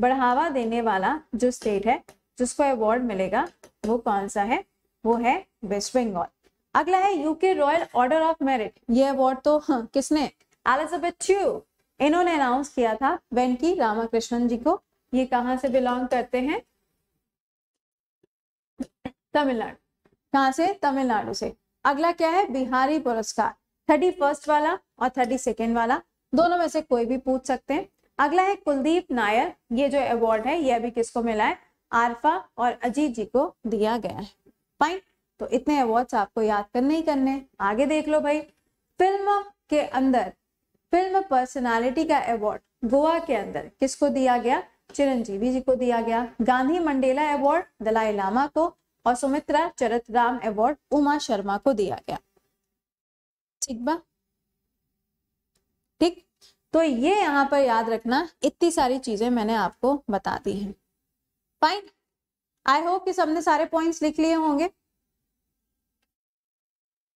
बढ़ावा देने वाला जो स्टेट है जिसको अवार्ड मिलेगा वो कौन सा है वो है वेस्ट बंगाल अगला है UK Royal Order of Merit ये अवार्ड तो हाँ, किसने एलिजाबेथ ट्यू इन्होंने अनाउंस किया था की रामाकृष्णन जी को ये कहाँ से बिलोंग करते हैं तमिलनाडु कहाँ से तमिलनाडु से अगला क्या है बिहारी पुरस्कार थर्टी फर्स्ट वाला और थर्टी सेकेंड वाला दोनों में से कोई भी पूछ सकते हैं अगला है कुलदीप नायर ये जो अवार्ड है ये अभी किसको मिला है आरफा और अजीत जी को दिया गया है फाइन तो इतने अवार्ड्स आपको याद करने ही करने आगे देख लो भाई फिल्म के अंदर फिल्म पर्सनालिटी का अवार्ड गोवा के अंदर किसको दिया गया चिरंजीवी जी को दिया गया गांधी मंडेला अवार्ड दलाई लामा को और सुमित्रा चरत राम अवार्ड उमा शर्मा को दिया गया ठीक बा ठीक तो ये यहाँ पर याद रखना इतनी सारी चीजें मैंने आपको बता दी है फाइन आई होप कि सबने सारे पॉइंट्स लिख लिए होंगे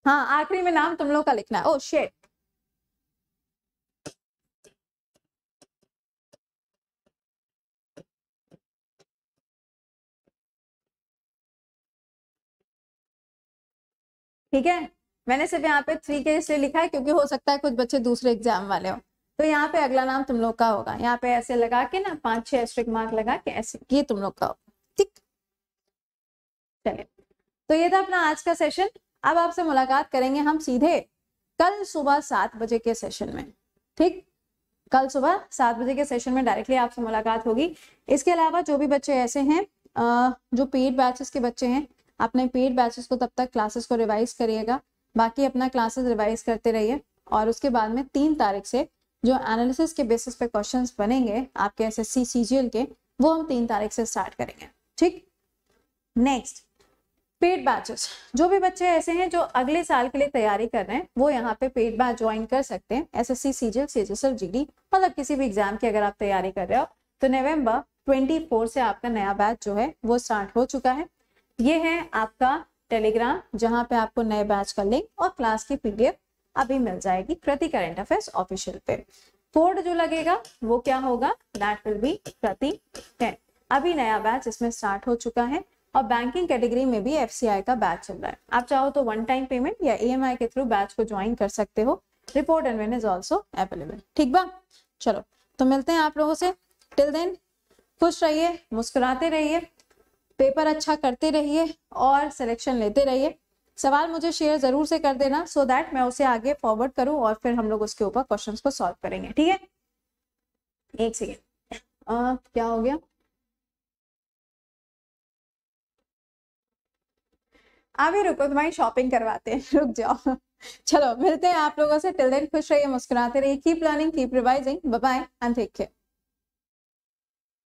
हाँ आखिरी में नाम तुम लोग का लिखना है ओ oh, शेट ठीक है मैंने सिर्फ यहाँ पे थ्री के इसलिए लिखा है क्योंकि हो सकता है कुछ बच्चे दूसरे एग्जाम वाले हो तो यहाँ पे अगला नाम तुम लोग का होगा यहाँ पे ऐसे लगा के ना पांच छह एस्ट्रिक मार्क लगा के ऐसे ये तुम लोग का होगा ठीक चलिए तो ये था अपना आज का सेशन अब आपसे मुलाकात करेंगे हम सीधे कल सुबह सात बजे के सेशन में ठीक कल सुबह सात बजे के सेशन में डायरेक्टली आपसे मुलाकात होगी इसके अलावा जो भी बच्चे ऐसे हैं जो पेड बैचेस के बच्चे हैं अपने पेड बैचेस को तब तक क्लासेस को रिवाइज करिएगा बाकी अपना क्लासेस रिवाइज करते रहिए और उसके बाद में तीन तारीख से जो एनालिसिस के बेसिस पे क्वेश्चंस बनेंगे आपके एस एस सी के वो हम तीन तारीख से स्टार्ट करेंगे ठीक नेक्स्ट पेड बैचेस जो भी बच्चे ऐसे हैं जो अगले साल के लिए तैयारी कर रहे हैं वो यहाँ पे पेड बैच ज्वाइन कर सकते हैं एसएससी सीजीएल जी जीडी मतलब किसी भी एग्जाम की अगर आप तैयारी कर रहे हो तो नवंबर 24 से आपका नया बैच जो है वो स्टार्ट हो चुका है ये है आपका टेलीग्राम जहां पे आपको नए बैच का लिंक और क्लास की पीडीएफ अभी मिल जाएगी प्रति करेंट अफेयर्स ऑफिशियल पे कोड जो लगेगा वो क्या होगा दैट विल बी प्रति टेन अभी नया बैच इसमें स्टार्ट हो चुका है और बैंकिंग कैटेगरी में भी एफ का बैच चल रहा है आप चाहो तो वन टाइम पेमेंट या ई e के थ्रू बैच को ज्वाइन कर सकते हो report and when is also available ठीक बा चलो तो मिलते हैं आप लोगों से टिल देन खुश रहिए मुस्कुराते रहिए पेपर अच्छा करते रहिए और सिलेक्शन लेते रहिए सवाल मुझे शेयर जरूर से कर देना सो so दैट मैं उसे आगे फॉरवर्ड करूं और फिर हम लोग उसके ऊपर क्वेश्चंस को सॉल्व करेंगे ठीक है एक सेकेंड क्या हो गया अभी रुको तुम्हारी शॉपिंग करवाते हैं रुक जाओ चलो मिलते हैं आप लोगों से टिल देन खुश रहिए मुस्कुराते रहिए keep learning keep revising bye and take care